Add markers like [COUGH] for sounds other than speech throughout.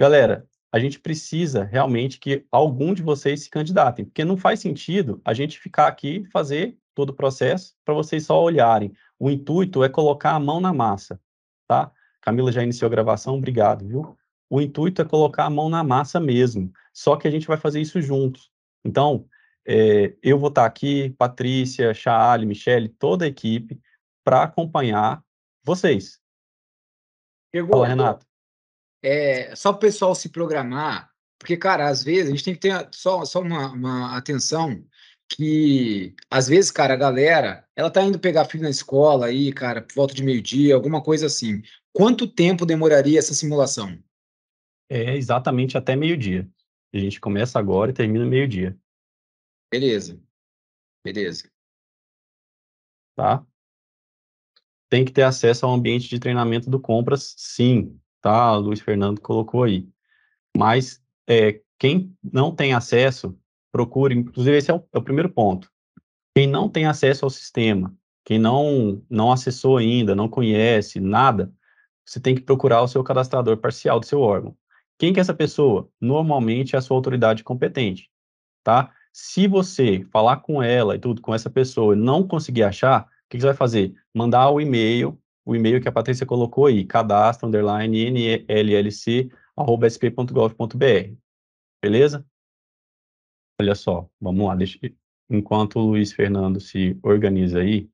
Galera, a gente precisa realmente que algum de vocês se candidatem, porque não faz sentido a gente ficar aqui fazer todo o processo para vocês só olharem. O intuito é colocar a mão na massa, tá? Camila já iniciou a gravação, obrigado, viu? O intuito é colocar a mão na massa mesmo, só que a gente vai fazer isso juntos. Então, é, eu vou estar tá aqui, Patrícia, Chaali, Michele, toda a equipe, para acompanhar vocês. Chegou, Fala, Renato é, só o pessoal se programar, porque, cara, às vezes a gente tem que ter só, só uma, uma atenção que às vezes, cara, a galera, ela tá indo pegar filho na escola aí, cara, por volta de meio-dia, alguma coisa assim. Quanto tempo demoraria essa simulação? É exatamente até meio-dia. A gente começa agora e termina meio-dia. Beleza. Beleza. Tá? Tem que ter acesso ao ambiente de treinamento do compras, sim tá, Luiz Fernando colocou aí. Mas é, quem não tem acesso, procure, inclusive esse é o, é o, primeiro ponto. Quem não tem acesso ao sistema, quem não, não acessou ainda, não conhece nada, você tem que procurar o seu cadastrador parcial do seu órgão. Quem que é essa pessoa? Normalmente é a sua autoridade competente, tá? Se você falar com ela e tudo, com essa pessoa, e não conseguir achar, o que, que você vai fazer? Mandar o um e-mail o e-mail que a Patrícia colocou aí, cadastro, underline, nllc, arroba sp.gov.br. Beleza? Olha só, vamos lá, deixa, enquanto o Luiz Fernando se organiza aí,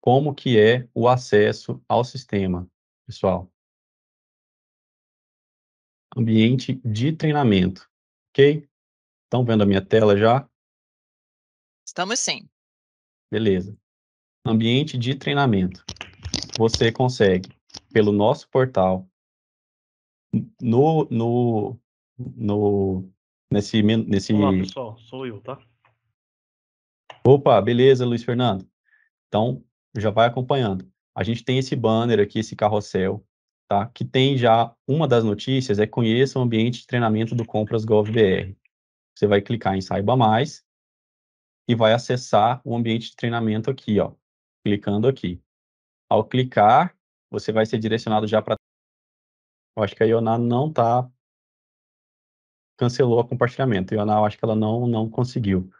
como que é o acesso ao sistema, pessoal? Ambiente de treinamento, ok? Estão vendo a minha tela já? Estamos sim. Beleza. Ambiente de treinamento você consegue, pelo nosso portal, no, no, no nesse... nesse... Olá, pessoal, sou eu, tá? Opa, beleza, Luiz Fernando. Então, já vai acompanhando. A gente tem esse banner aqui, esse carrossel, tá? Que tem já uma das notícias é conheça o ambiente de treinamento do Compras GovBR. Você vai clicar em saiba mais e vai acessar o ambiente de treinamento aqui, ó, clicando aqui. Ao clicar, você vai ser direcionado já para. Eu acho que a Ioná não tá. Cancelou o compartilhamento. Ioná, eu acho que ela não, não conseguiu.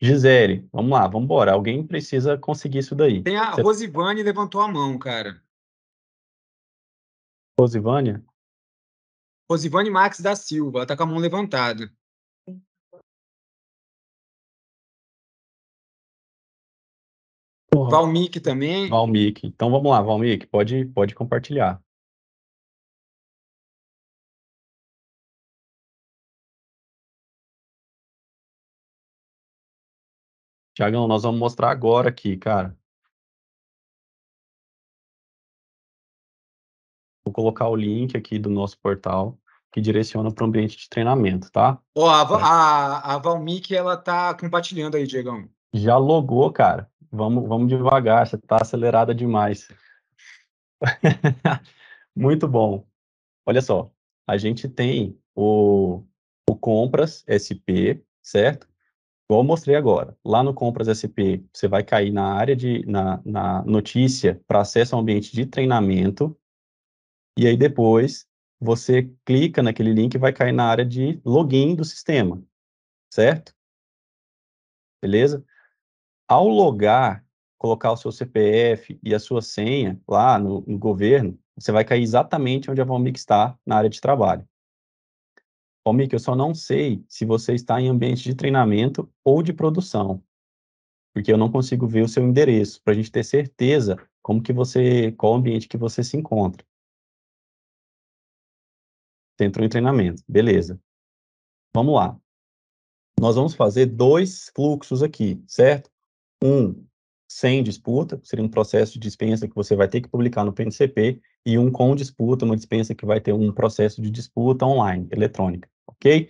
Gisele, vamos lá, vamos embora. Alguém precisa conseguir isso daí. Tem a Você... Rosivane levantou a mão, cara. Rosivânia? Rosivane Max da Silva, ela está com a mão levantada. Porra. Valmic também. Valmic. Então vamos lá, Valmic, pode, pode compartilhar. Tiagão, nós vamos mostrar agora aqui, cara. Vou colocar o link aqui do nosso portal que direciona para o ambiente de treinamento, tá? oh, a, a, a Valmic, ela tá compartilhando aí, Diegão. Já logou, cara vamos, vamos devagar, você está acelerada demais. [LAUGHS] Muito bom. Olha só, a gente tem o, o Compras SP, certo? Igual eu mostrei agora. Lá no Compras SP, você vai cair na área de na, na notícia para acesso ao ambiente de treinamento. E aí depois você clica naquele link e vai cair na área de login do sistema, certo? Beleza? ao logar, colocar o seu CPF e a sua senha lá no, no governo, você vai cair exatamente onde a Valmic está na área de trabalho. Valmic, eu só não sei se você está em ambiente de treinamento ou de produção, porque eu não consigo ver o seu endereço para a gente ter certeza como que você, qual ambiente que você se encontra. Você entrou em treinamento, beleza. Vamos lá. Nós vamos fazer dois fluxos aqui, certo? um sem disputa, seria um processo de dispensa que você vai ter que publicar no PNCP, e um com disputa, uma dispensa que vai ter um processo de disputa online, eletrônica, ok?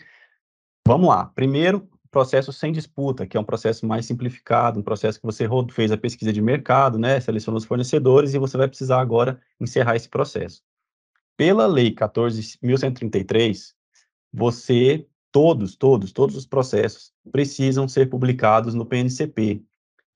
Vamos lá. Primeiro, processo sem disputa, que é um processo mais simplificado, um processo que você fez a pesquisa de mercado, né, selecionou os fornecedores e você vai precisar agora encerrar esse processo. Pela lei 14133, você todos, todos, todos os processos precisam ser publicados no PNCP.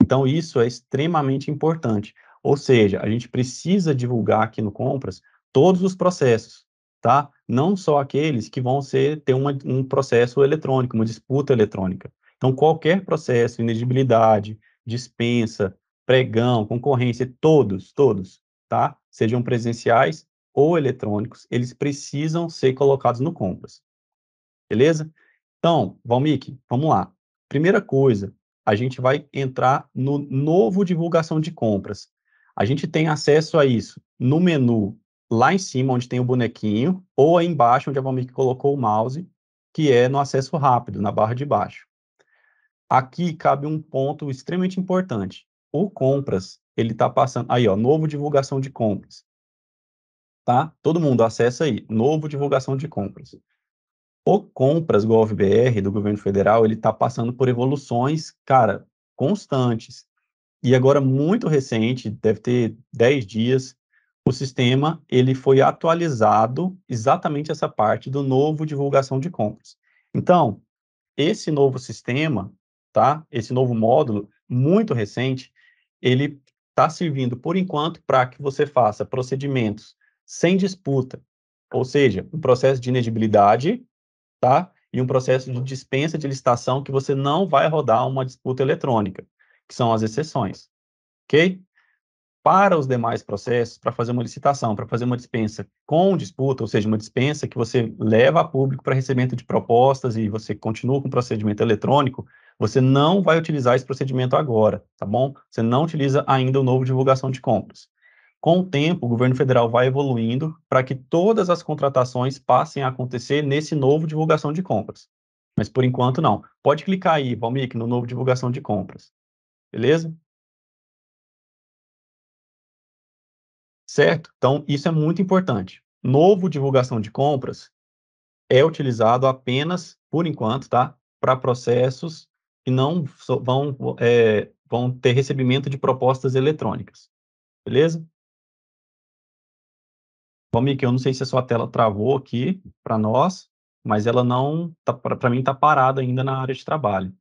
Então, isso é extremamente importante. Ou seja, a gente precisa divulgar aqui no Compras todos os processos, tá? Não só aqueles que vão ser, ter uma, um processo eletrônico, uma disputa eletrônica. Então, qualquer processo, inegibilidade, dispensa, pregão, concorrência, todos, todos, tá? Sejam presenciais ou eletrônicos, eles precisam ser colocados no Compras. Beleza? Então, Valmic, vamos lá. Primeira coisa, a gente vai entrar no novo divulgação de compras. A gente tem acesso a isso no menu lá em cima, onde tem o bonequinho, ou aí embaixo, onde a Valmir colocou o mouse, que é no acesso rápido, na barra de baixo. Aqui cabe um ponto extremamente importante. O compras, ele está passando... Aí, ó, novo divulgação de compras. Tá? Todo mundo acessa aí, novo divulgação de compras o Compras GovBR do governo federal, ele está passando por evoluções, cara, constantes. E agora, muito recente, deve ter 10 dias, o sistema ele foi atualizado exatamente essa parte do novo divulgação de compras. Então, esse novo sistema, tá? Esse novo módulo, muito recente, ele está servindo, por enquanto, para que você faça procedimentos sem disputa, ou seja, um processo de inedibilidade tá? E um processo de dispensa de licitação que você não vai rodar uma disputa eletrônica, que são as exceções, ok? Para os demais processos, para fazer uma licitação, para fazer uma dispensa com disputa, ou seja, uma dispensa que você leva a público para recebimento de propostas e você continua com o procedimento eletrônico, você não vai utilizar esse procedimento agora, tá bom? Você não utiliza ainda o novo divulgação de compras. Com o tempo, o governo federal vai evoluindo para que todas as contratações passem a acontecer nesse novo divulgação de compras. Mas por enquanto não. Pode clicar aí, Valmir, no novo divulgação de compras. Beleza? Certo? Então, isso é muito importante. Novo divulgação de compras é utilizado apenas, por enquanto, tá? Para processos que não vão, é, vão ter recebimento de propostas eletrônicas. Beleza? Bom, Mick, eu não sei se a sua tela travou aqui para nós, mas ela não, tá, para mim, está parada ainda na área de trabalho.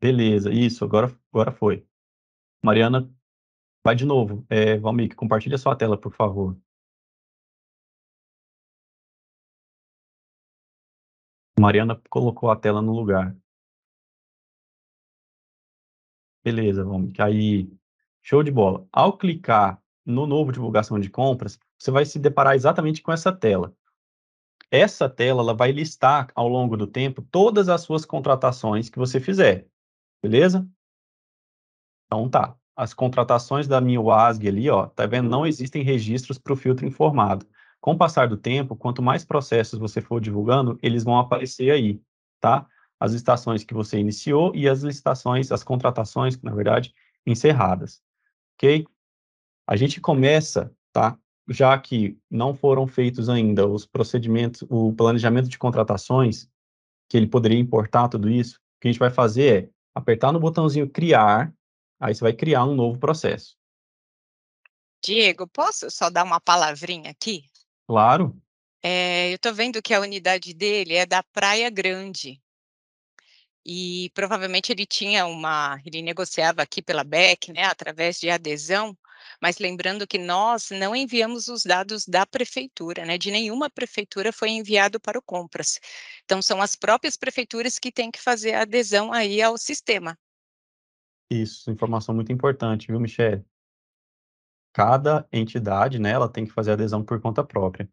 Beleza, isso, agora, agora foi. Mariana, vai de novo. É, Valmir, compartilha a sua tela, por favor. Mariana colocou a tela no lugar. Beleza, vamos. Aí, show de bola. Ao clicar no novo divulgação de compras, você vai se deparar exatamente com essa tela. Essa tela ela vai listar ao longo do tempo todas as suas contratações que você fizer. Beleza? Então tá. As contratações da minha OASG ali, ó, tá vendo? Não uhum. existem registros para o filtro informado. Com o passar do tempo, quanto mais processos você for divulgando, eles vão aparecer aí, tá? As licitações que você iniciou e as licitações, as contratações, na verdade, encerradas, ok? A gente começa, tá? Já que não foram feitos ainda os procedimentos, o planejamento de contratações, que ele poderia importar tudo isso, o que a gente vai fazer é apertar no botãozinho criar, aí você vai criar um novo processo. Diego, posso só dar uma palavrinha aqui? Claro. É, eu estou vendo que a unidade dele é da Praia Grande. E provavelmente ele tinha uma. Ele negociava aqui pela BEC, né, através de adesão, mas lembrando que nós não enviamos os dados da prefeitura, né? De nenhuma prefeitura foi enviado para o Compras. Então, são as próprias prefeituras que têm que fazer a adesão aí ao sistema. Isso, informação muito importante, viu, Michele? cada entidade, né, ela tem que fazer adesão por conta própria.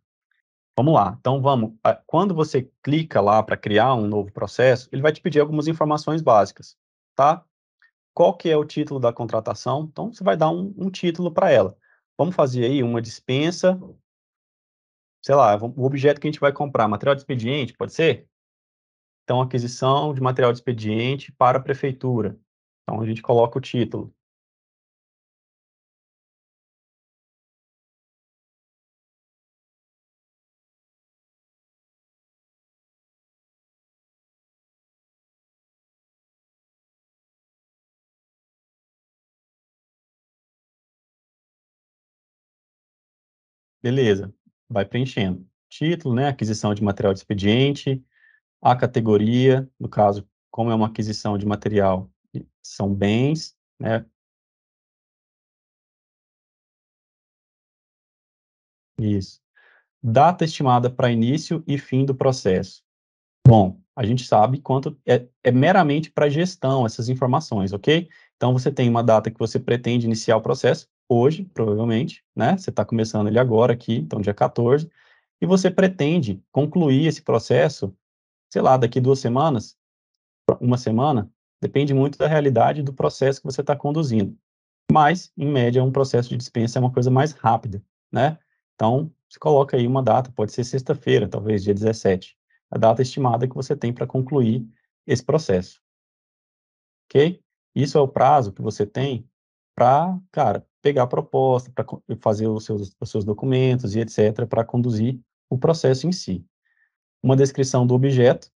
Vamos lá, então vamos. Quando você clica lá para criar um novo processo, ele vai te pedir algumas informações básicas, tá? Qual que é o título da contratação? Então você vai dar um, um título para ela. Vamos fazer aí uma dispensa, sei lá, o objeto que a gente vai comprar, material de expediente, pode ser? Então aquisição de material de expediente para a prefeitura. Então a gente coloca o título. Beleza, vai preenchendo. Título, né? Aquisição de material de expediente, a categoria, no caso, como é uma aquisição de material, são bens, né? Isso. Data estimada para início e fim do processo. Bom, a gente sabe quanto é, é meramente para gestão essas informações, ok? Então você tem uma data que você pretende iniciar o processo, hoje, provavelmente, né? Você está começando ele agora aqui, então dia 14, e você pretende concluir esse processo, sei lá, daqui duas semanas, uma semana, depende muito da realidade do processo que você está conduzindo. Mas, em média, um processo de dispensa é uma coisa mais rápida, né? Então, você coloca aí uma data, pode ser sexta-feira, talvez dia 17, a data estimada que você tem para concluir esse processo. Ok? Isso é o prazo que você tem para, cara, pegar a proposta, para fazer os seus, os seus documentos e etc., para conduzir o processo em si. Uma descrição do objeto,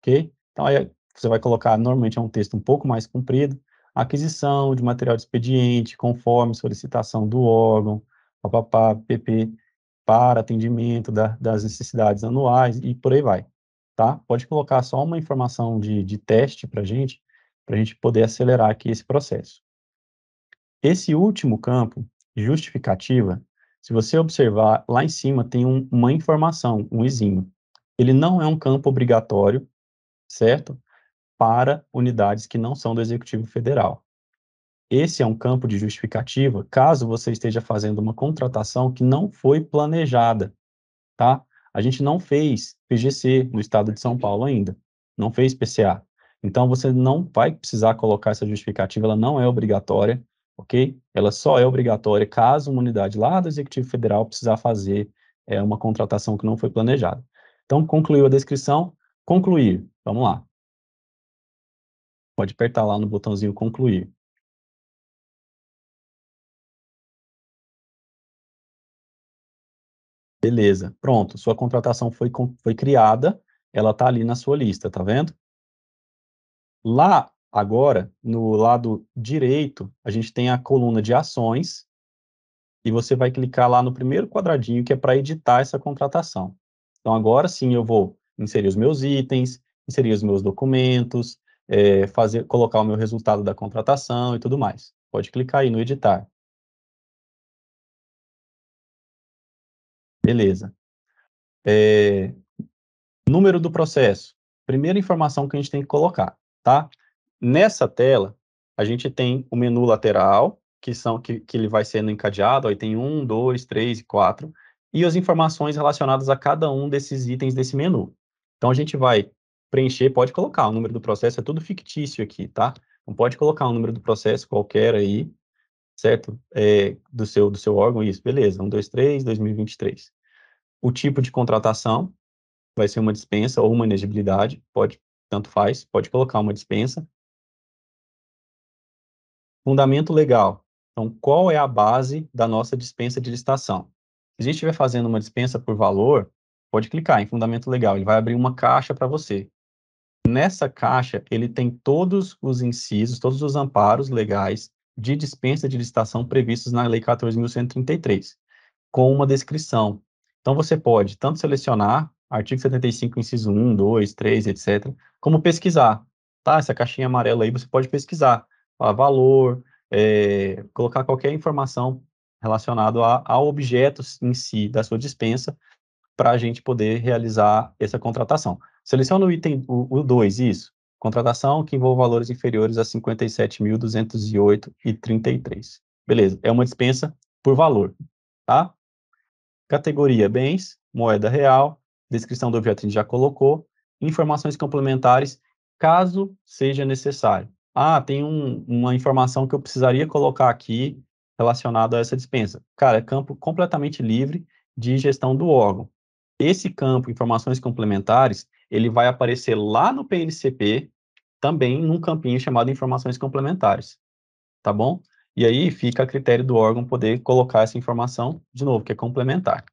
ok? Então, aí você vai colocar, normalmente é um texto um pouco mais comprido, aquisição de material de expediente, conforme solicitação do órgão, papapá, PP, para atendimento da, das necessidades anuais e por aí vai, tá? Pode colocar só uma informação de, de teste para gente, para a gente poder acelerar aqui esse processo. Esse último campo, justificativa, se você observar lá em cima, tem um, uma informação, um izinho. Ele não é um campo obrigatório, certo? Para unidades que não são do Executivo Federal. Esse é um campo de justificativa caso você esteja fazendo uma contratação que não foi planejada, tá? A gente não fez PGC no estado de São Paulo ainda, não fez PCA. Então, você não vai precisar colocar essa justificativa, ela não é obrigatória ok? Ela só é obrigatória caso uma unidade lá do Executivo Federal precisar fazer é, uma contratação que não foi planejada. Então, concluiu a descrição. Concluir, vamos lá. Pode apertar lá no botãozinho concluir. Beleza, pronto, sua contratação foi, foi criada, ela está ali na sua lista, tá vendo? Lá Agora, no lado direito, a gente tem a coluna de ações e você vai clicar lá no primeiro quadradinho que é para editar essa contratação. Então, agora sim eu vou inserir os meus itens, inserir os meus documentos, é, fazer, colocar o meu resultado da contratação e tudo mais. Pode clicar aí no editar. Beleza. É, número do processo. Primeira informação que a gente tem que colocar, tá? Nessa tela, a gente tem o menu lateral, que são que, que ele vai sendo encadeado, aí tem um, dois, três e quatro, e as informações relacionadas a cada um desses itens desse menu. Então a gente vai preencher, pode colocar o número do processo, é tudo fictício aqui, tá? Não pode colocar o um número do processo qualquer aí, certo? É, do, seu, do seu órgão, isso, beleza, 123, 2023. O tipo de contratação vai ser uma dispensa ou uma inegibilidade, pode, tanto faz, pode colocar uma dispensa. Fundamento legal. Então, qual é a base da nossa dispensa de licitação? Se a gente estiver fazendo uma dispensa por valor, pode clicar em fundamento legal. Ele vai abrir uma caixa para você. Nessa caixa, ele tem todos os incisos, todos os amparos legais de dispensa de licitação previstos na Lei 14.133, com uma descrição. Então, você pode tanto selecionar artigo 75, inciso 1, 2, 3, etc., como pesquisar. Tá? Essa caixinha amarela aí você pode pesquisar valor, é, colocar qualquer informação relacionada ao objeto em si da sua dispensa para a gente poder realizar essa contratação. Seleciona o item o 2, isso. Contratação que envolva valores inferiores a 57.208,33. Beleza, é uma dispensa por valor, tá? Categoria bens, moeda real, descrição do objeto a gente já colocou, informações complementares, caso seja necessário ah, tem um, uma informação que eu precisaria colocar aqui relacionada a essa dispensa. Cara, é campo completamente livre de gestão do órgão. Esse campo, informações complementares, ele vai aparecer lá no PNCP, também num campinho chamado informações complementares, tá bom? E aí fica a critério do órgão poder colocar essa informação, de novo, que é complementar.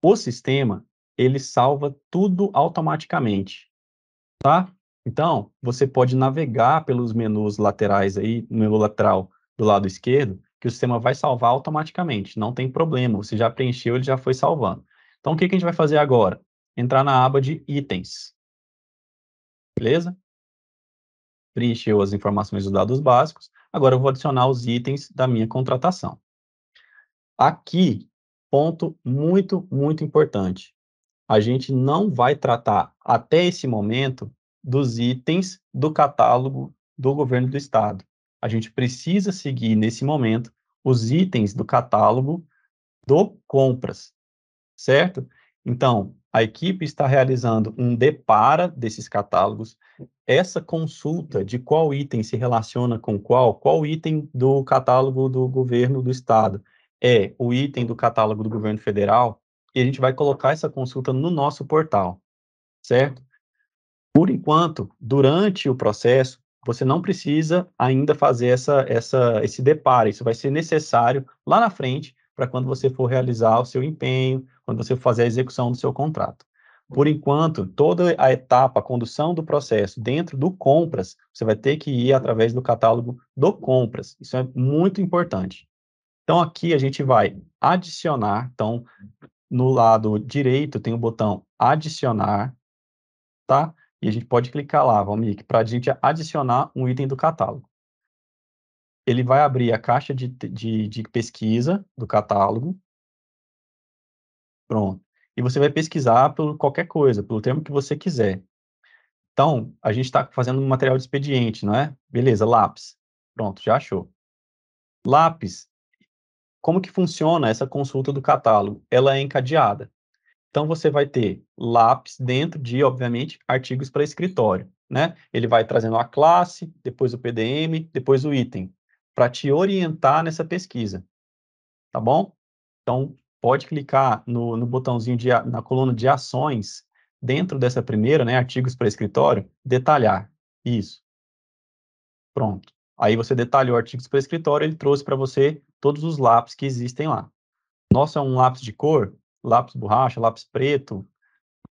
O sistema, ele salva tudo automaticamente, tá? Então, você pode navegar pelos menus laterais aí, no menu lateral do lado esquerdo, que o sistema vai salvar automaticamente, não tem problema, você já preencheu, ele já foi salvando. Então, o que, que a gente vai fazer agora? Entrar na aba de itens. Beleza? Preencheu as informações dos dados básicos, agora eu vou adicionar os itens da minha contratação. Aqui, ponto muito, muito importante. A gente não vai tratar, até esse momento, dos itens do catálogo do governo do estado. A gente precisa seguir, nesse momento, os itens do catálogo do compras, certo? Então, a equipe está realizando um depara desses catálogos, essa consulta de qual item se relaciona com qual, qual item do catálogo do governo do estado é o item do catálogo do governo federal, e a gente vai colocar essa consulta no nosso portal, certo? Por enquanto, durante o processo, você não precisa ainda fazer essa, essa, esse deparo. Isso vai ser necessário lá na frente para quando você for realizar o seu empenho, quando você for fazer a execução do seu contrato. Por enquanto, toda a etapa, a condução do processo dentro do compras, você vai ter que ir através do catálogo do compras. Isso é muito importante. Então, aqui a gente vai adicionar. Então, no lado direito tem o botão adicionar, tá? E a gente pode clicar lá, Valmir, para a gente adicionar um item do catálogo. Ele vai abrir a caixa de, de, de pesquisa do catálogo. Pronto. E você vai pesquisar por qualquer coisa, pelo termo que você quiser. Então, a gente está fazendo um material de expediente, não é? Beleza, lápis. Pronto, já achou. Lápis, como que funciona essa consulta do catálogo? Ela é encadeada. Então, você vai ter lápis dentro de, obviamente, artigos para escritório. Né? Ele vai trazendo a classe, depois o PDM, depois o item, para te orientar nessa pesquisa. Tá bom? Então, pode clicar no, no botãozinho de, na coluna de ações, dentro dessa primeira, né, artigos para escritório, detalhar. Isso. Pronto. Aí você detalhou artigos para escritório, ele trouxe para você todos os lápis que existem lá. Nosso é um lápis de cor, lápis borracha, lápis preto,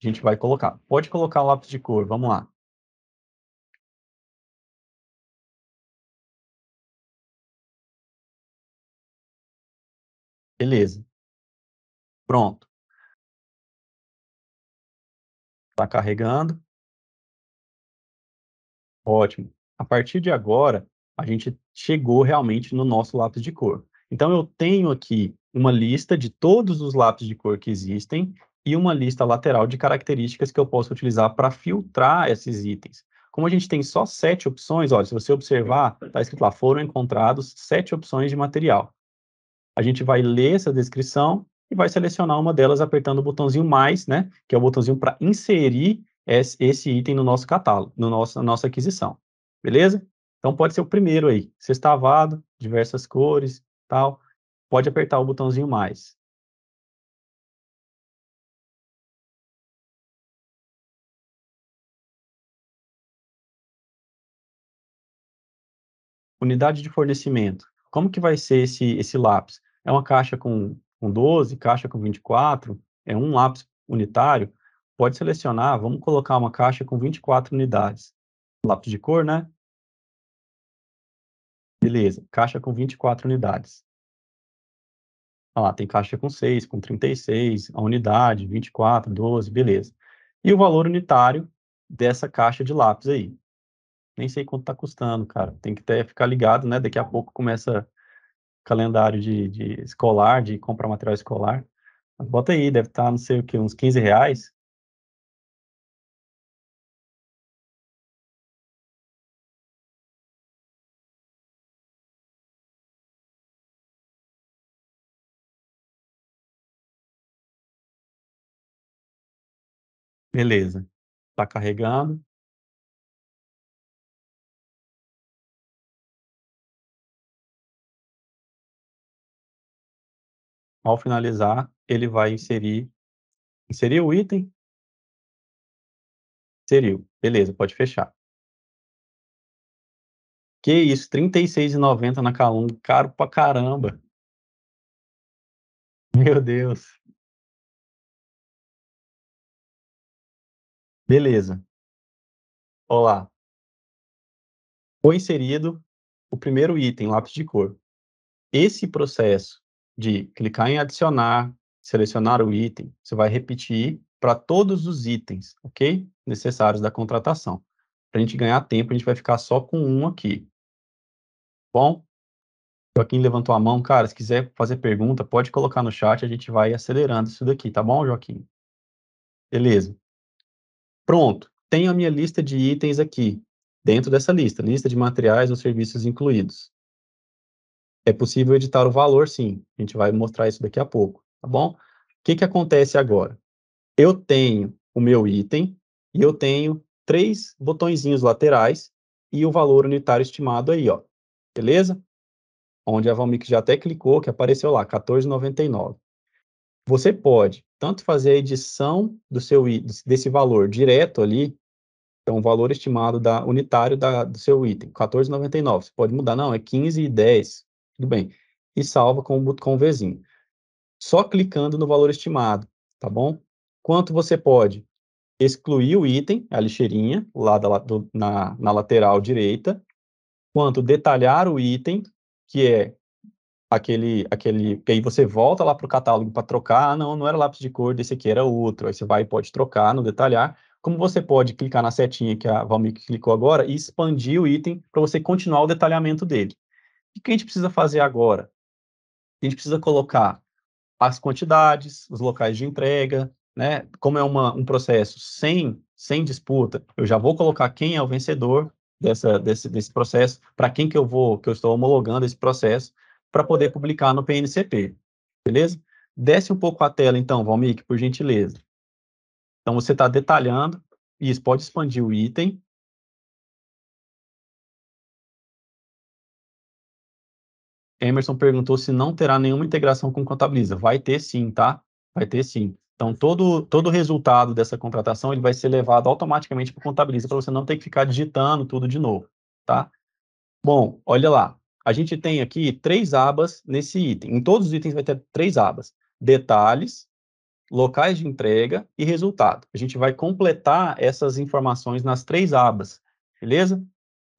a gente vai colocar. Pode colocar lápis de cor, vamos lá. Beleza. Pronto. Está carregando. Ótimo. A partir de agora, a gente chegou realmente no nosso lápis de cor. Então, eu tenho aqui uma lista de todos os lápis de cor que existem e uma lista lateral de características que eu posso utilizar para filtrar esses itens. Como a gente tem só sete opções, olha, se você observar, está escrito lá, foram encontrados sete opções de material. A gente vai ler essa descrição e vai selecionar uma delas apertando o botãozinho mais, né, que é o botãozinho para inserir esse item no nosso catálogo, no nosso, na nossa aquisição. Beleza? Então pode ser o primeiro aí, sextavado, diversas cores, tal pode apertar o botãozinho mais. Unidade de fornecimento. Como que vai ser esse, esse lápis? É uma caixa com, com 12, caixa com 24, é um lápis unitário? Pode selecionar, vamos colocar uma caixa com 24 unidades. Lápis de cor, né? Beleza, caixa com 24 unidades. Tá lá, tem caixa com 6, com 36, a unidade, 24, 12, beleza. E o valor unitário dessa caixa de lápis aí. Nem sei quanto está custando, cara. Tem que até ficar ligado, né? Daqui a pouco começa calendário de, de escolar, de comprar material escolar. Bota aí, deve estar, tá, não sei o que, uns 15 reais. Beleza. Tá carregando. Ao finalizar, ele vai inserir. Inseriu o item? Inseriu. Beleza, pode fechar. Que isso, R$36,90 na Calung, caro pra caramba. Meu Deus. Beleza. Olá. Foi inserido o primeiro item, lápis de cor. Esse processo de clicar em adicionar, selecionar o item, você vai repetir para todos os itens, ok? Necessários da contratação. Para a gente ganhar tempo, a gente vai ficar só com um aqui. Bom, Joaquim levantou a mão. Cara, se quiser fazer pergunta, pode colocar no chat, a gente vai acelerando isso daqui, tá bom, Joaquim? Beleza. Pronto, tenho a minha lista de itens aqui, dentro dessa lista, lista de materiais ou serviços incluídos. É possível editar o valor, sim. A gente vai mostrar isso daqui a pouco, tá bom? O que, que acontece agora? Eu tenho o meu item e eu tenho três botõezinhos laterais e o valor unitário estimado aí, ó. Beleza? Onde a Valmix já até clicou, que apareceu lá, 14,99. Você pode tanto fazer a edição do seu desse valor direto ali, então o é valor estimado da unitário da, do seu item, 14,99. Você pode mudar, não, é 15 e tudo bem. E salva com, o botão Vzinho. Só clicando no valor estimado, tá bom? Quanto você pode excluir o item, a lixeirinha, lá da, do, na, na lateral direita, quanto detalhar o item, que é aquele, aquele, que aí você volta lá para o catálogo para trocar, ah, não, não era lápis de cor, desse aqui era outro, aí você vai e pode trocar no detalhar, como você pode clicar na setinha que a Valmir clicou agora e expandir o item para você continuar o detalhamento dele. O que a gente precisa fazer agora? A gente precisa colocar as quantidades, os locais de entrega, né? Como é uma, um processo sem, sem disputa, eu já vou colocar quem é o vencedor dessa, desse, desse processo, para quem que eu vou, que eu estou homologando esse processo, para poder publicar no PNCP, beleza? Desce um pouco a tela, então, Valmik, por gentileza. Então, você está detalhando, isso, pode expandir o item. Emerson perguntou se não terá nenhuma integração com Contabiliza. Vai ter sim, tá? Vai ter sim. Então, todo, todo o resultado dessa contratação ele vai ser levado automaticamente para o Contabiliza, para você não ter que ficar digitando tudo de novo, tá? Bom, olha lá a gente tem aqui três abas nesse item. Em todos os itens vai ter três abas: detalhes, locais de entrega e resultado. A gente vai completar essas informações nas três abas, beleza?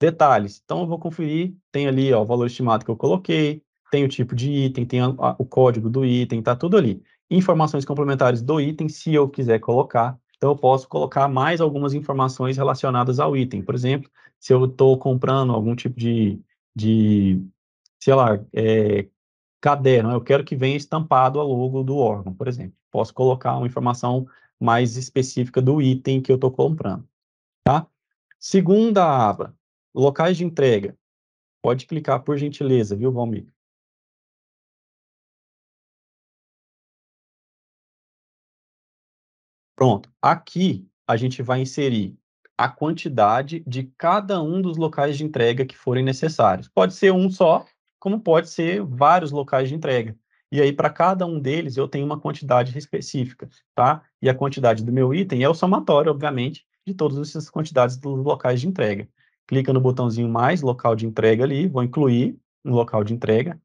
Detalhes. Então eu vou conferir, tem ali ó, o valor estimado que eu coloquei, tem o tipo de item, tem a, a, o código do item, tá tudo ali. Informações complementares do item, se eu quiser colocar. Então eu posso colocar mais algumas informações relacionadas ao item. Por exemplo, se eu estou comprando algum tipo de de sei lá, é, caderno, eu quero que venha estampado a logo do órgão, por exemplo. Posso colocar uma informação mais específica do item que eu estou comprando, tá? Segunda aba, locais de entrega. Pode clicar por gentileza, viu, Valmir? Pronto. Aqui a gente vai inserir a quantidade de cada um dos locais de entrega que forem necessários. Pode ser um só, como pode ser vários locais de entrega. E aí, para cada um deles, eu tenho uma quantidade específica, tá? E a quantidade do meu item é o somatório, obviamente, de todas essas quantidades dos locais de entrega. Clica no botãozinho mais, local de entrega ali, vou incluir um local de entrega.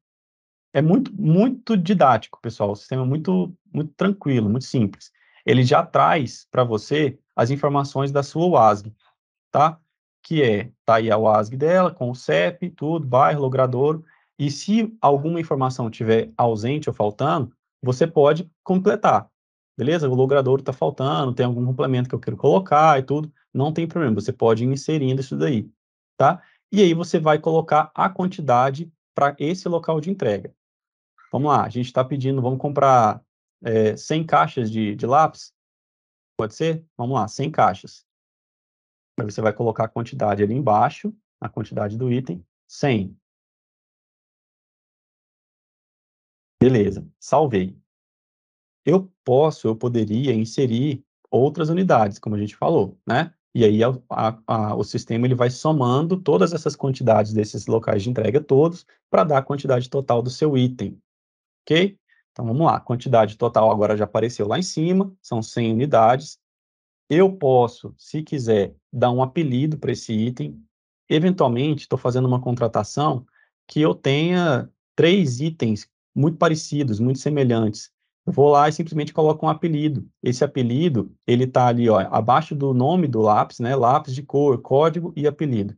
É muito, muito didático, pessoal. O sistema é muito, muito tranquilo, muito simples. Ele já traz para você as informações da sua UASG, tá? Que é, tá aí a UASG dela, com o CEP, tudo, bairro, logradouro, e se alguma informação tiver ausente ou faltando, você pode completar, beleza? O logradouro está faltando, tem algum complemento que eu quero colocar e tudo, não tem problema, você pode ir inserindo isso daí, tá? E aí você vai colocar a quantidade para esse local de entrega. Vamos lá, a gente está pedindo, vamos comprar é, eh, 100 caixas de, de lápis, Pode ser? Vamos lá, 100 caixas. Aí você vai colocar a quantidade ali embaixo, a quantidade do item, 100. Beleza, salvei. Eu posso, eu poderia inserir outras unidades, como a gente falou, né? E aí a, a, a, o sistema ele vai somando todas essas quantidades desses locais de entrega todos para dar a quantidade total do seu item, ok? Então vamos lá, a quantidade total agora já apareceu lá em cima, são 100 unidades. Eu posso, se quiser, dar um apelido para esse item. Eventualmente, estou fazendo uma contratação que eu tenha três itens muito parecidos, muito semelhantes. Eu vou lá e simplesmente coloco um apelido. Esse apelido, ele está ali, ó, abaixo do nome do lápis, né? Lápis de cor, código e apelido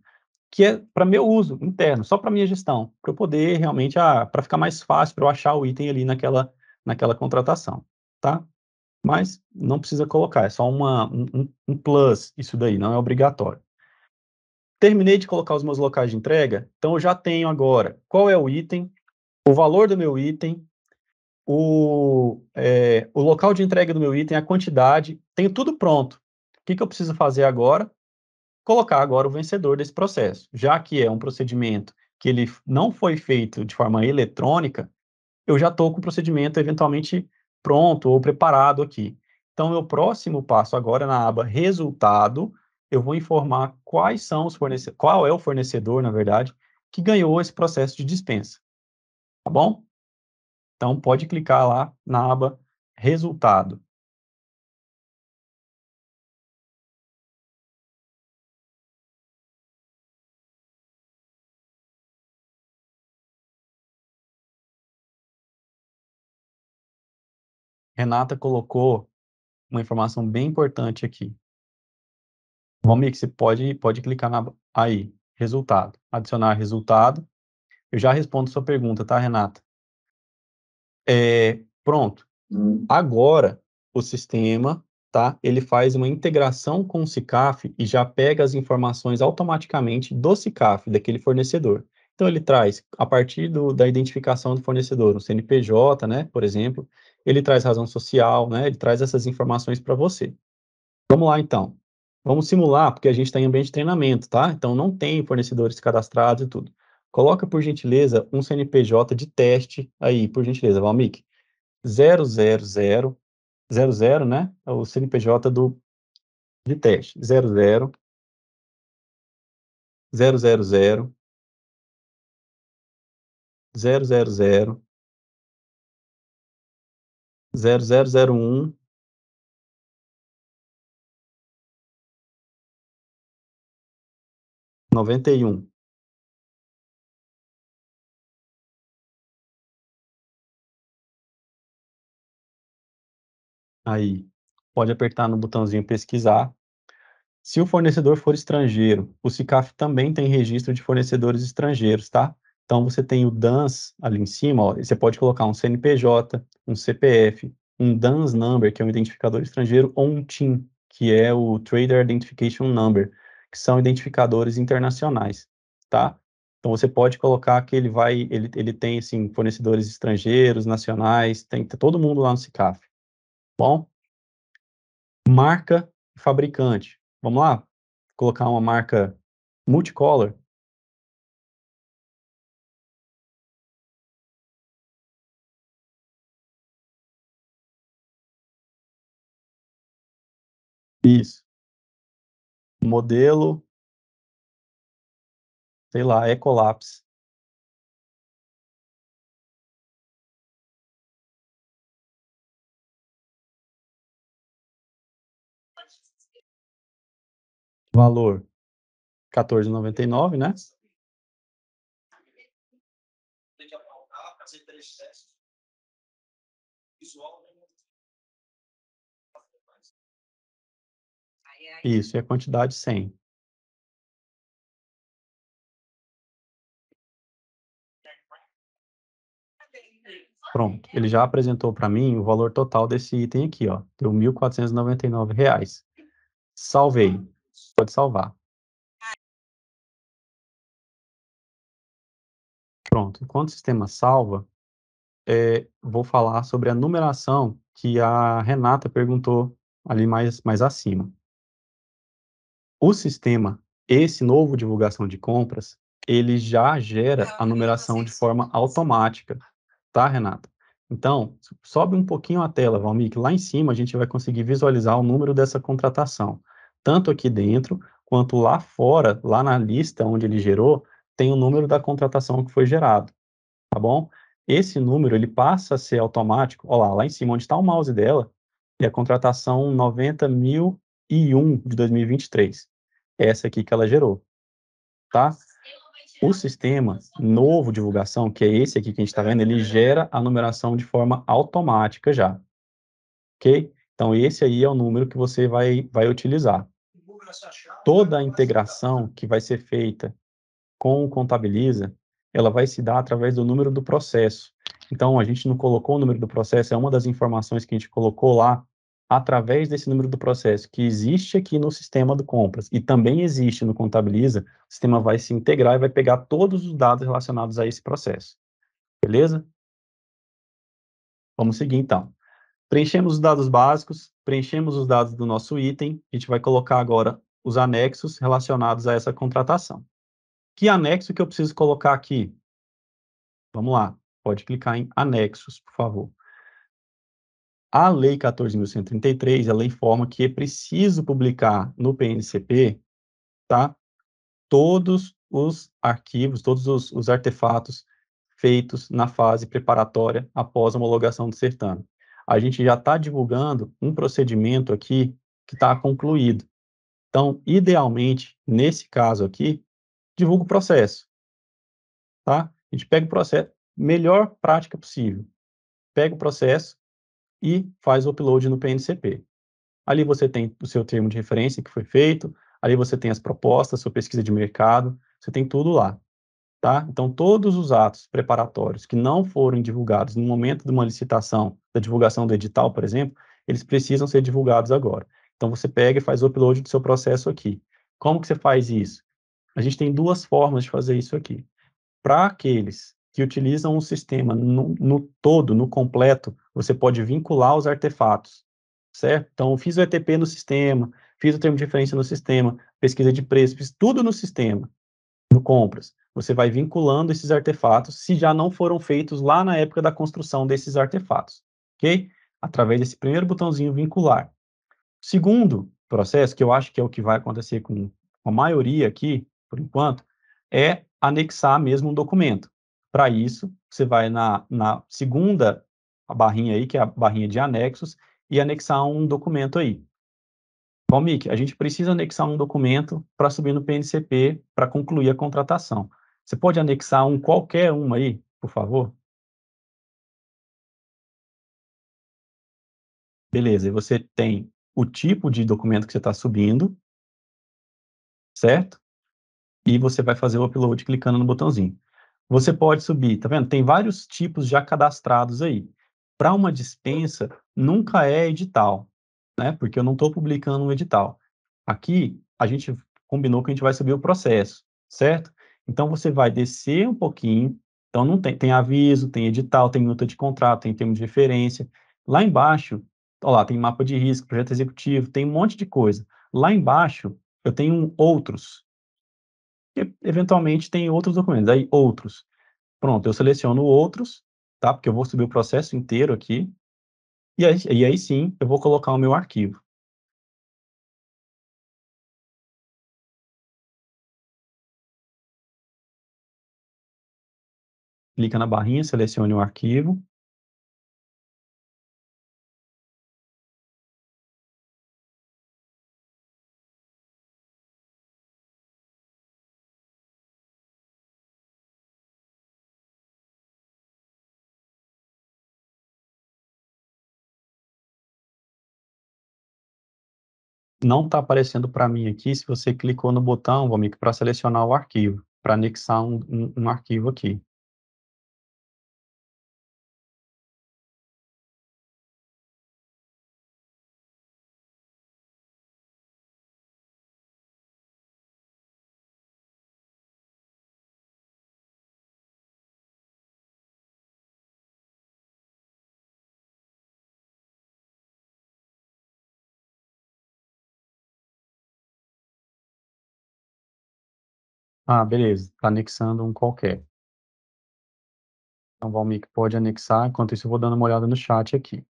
que é para meu uso interno, só para minha gestão, para eu poder realmente, ah, para ficar mais fácil para eu achar o item ali naquela, naquela contratação, tá? Mas não precisa colocar, é só uma, um, um plus isso daí, não é obrigatório. Terminei de colocar os meus locais de entrega, então eu já tenho agora qual é o item, o valor do meu item, o, é, o local de entrega do meu item, a quantidade, tenho tudo pronto. O que, que eu preciso fazer agora? colocar agora o vencedor desse processo. Já que é um procedimento que ele não foi feito de forma eletrônica, eu já estou com o procedimento eventualmente pronto ou preparado aqui. Então, meu próximo passo agora na aba Resultado, eu vou informar quais são os fornecedores, qual é o fornecedor, na verdade, que ganhou esse processo de dispensa. Tá bom? Então, pode clicar lá na aba Resultado. Renata colocou uma informação bem importante aqui. Vamos que você pode, pode clicar na, aí, resultado, adicionar resultado. Eu já respondo sua pergunta, tá, Renata? É, pronto. Hum. Agora, o sistema, tá? Ele faz uma integração com o CICAF e já pega as informações automaticamente do CICAF, daquele fornecedor. Então, ele traz, a partir do, da identificação do fornecedor, um CNPJ, né, por exemplo, ele traz razão social, né, ele traz essas informações para você. Vamos lá, então. Vamos simular, porque a gente está em ambiente de treinamento, tá? Então, não tem fornecedores cadastrados e tudo. Coloca, por gentileza, um CNPJ de teste aí, por gentileza, Valmic. 000, 00, né? É o CNPJ do, de teste. 00, 000, zero zero zero zero zero zero um noventa e um Aí, pode apertar no botãozinho pesquisar. Se o fornecedor for estrangeiro, o SICAF também tem registro de fornecedores estrangeiros, tá? Então, você tem o DANS ali em cima, ó, você pode colocar um CNPJ, um CPF, um DANS Number, que é um identificador estrangeiro, ou um TIN, que é o Trader Identification Number, que são identificadores internacionais, tá? Então, você pode colocar que ele vai, ele, ele tem, assim, fornecedores estrangeiros, nacionais, tem que tá ter todo mundo lá no CICAF. Bom, marca fabricante. Vamos lá? Colocar uma marca multicolor, Isso. Modelo, sei lá, é colapse Valor 14,99, né? Isso, e a quantidade 100. Pronto, ele já apresentou para mim o valor total desse item aqui, ó. Deu R$ 1.499. Salvei. Pode salvar. Pronto, enquanto o sistema salva, é, vou falar sobre a numeração que a Renata perguntou ali mais, mais acima. O sistema, esse novo divulgação de compras, ele já gera é a numeração de forma automática, tá, Renata? Então, sobe um pouquinho a tela, Valmir, que lá em cima a gente vai conseguir visualizar o número dessa contratação. Tanto aqui dentro, quanto lá fora, lá na lista onde ele gerou, tem o número da contratação que foi gerado, tá bom? Esse número, ele passa a ser automático, olha lá, lá em cima onde está o mouse dela, é a contratação 90 mil e 1 de 2023. Essa aqui que ela gerou, tá? O sistema novo divulgação, que é esse aqui que a gente está vendo, ele gera a numeração de forma automática já, ok? Então, esse aí é o número que você vai, vai utilizar. Toda a integração que vai ser feita com o Contabiliza, ela vai se dar através do número do processo. Então, a gente não colocou o número do processo, é uma das informações que a gente colocou lá através desse número do processo que existe aqui no sistema do compras e também existe no Contabiliza, o sistema vai se integrar e vai pegar todos os dados relacionados a esse processo. Beleza? Vamos seguir então. Preenchemos os dados básicos, preenchemos os dados do nosso item, a gente vai colocar agora os anexos relacionados a essa contratação. Que anexo que eu preciso colocar aqui? Vamos lá, pode clicar em anexos, por favor. A Lei 14.133, ela informa que é preciso publicar no PNCP, tá? Todos os arquivos, todos os, os artefatos feitos na fase preparatória após a homologação do certame. A gente já está divulgando um procedimento aqui que está concluído. Então, idealmente, nesse caso aqui, divulga o processo, tá? A gente pega o processo, melhor prática possível. Pega o processo, e faz o upload no PNCP. Ali você tem o seu termo de referência que foi feito, ali você tem as propostas, sua pesquisa de mercado, você tem tudo lá. Tá? Então, todos os atos preparatórios que não foram divulgados no momento de uma licitação, da divulgação do edital, por exemplo, eles precisam ser divulgados agora. Então, você pega e faz o upload do seu processo aqui. Como que você faz isso? A gente tem duas formas de fazer isso aqui. Para aqueles que utilizam um sistema no, no todo, no completo, você pode vincular os artefatos, certo? Então, fiz o ETP no sistema, fiz o termo de referência no sistema, pesquisa de preço, fiz tudo no sistema, no compras. Você vai vinculando esses artefatos, se já não foram feitos lá na época da construção desses artefatos, ok? Através desse primeiro botãozinho vincular. Segundo processo, que eu acho que é o que vai acontecer com a maioria aqui, por enquanto, é anexar mesmo um documento. Para isso, você vai na, na segunda barrinha aí, que é a barrinha de anexos, e anexar um documento aí. Valmic, a gente precisa anexar um documento para subir no PNCP para concluir a contratação. Você pode anexar um qualquer um aí, por favor? Beleza, e você tem o tipo de documento que você está subindo, certo? E você vai fazer o upload clicando no botãozinho. Você pode subir, tá vendo? Tem vários tipos já cadastrados aí. Para uma dispensa, nunca é edital, né? Porque eu não estou publicando um edital. Aqui, a gente combinou que a gente vai subir o processo, certo? Então, você vai descer um pouquinho. Então, não tem, tem aviso, tem edital, tem nota de contrato, tem termo de referência. Lá embaixo, ó lá, tem mapa de risco, projeto executivo, tem um monte de coisa. Lá embaixo, eu tenho outros eventualmente tem outros documentos. Aí, outros. Pronto, eu seleciono outros, tá? Porque eu vou subir o processo inteiro aqui. E aí, e aí sim, eu vou colocar o meu arquivo. Clica na barrinha, selecione o arquivo. não está aparecendo para mim aqui se você clicou no botão, Vomir, para selecionar o arquivo, para anexar um, um, um arquivo aqui. Ah, beleza. Está anexando um qualquer. Então, Valmir pode anexar. Enquanto isso, eu vou dando uma olhada no chat aqui.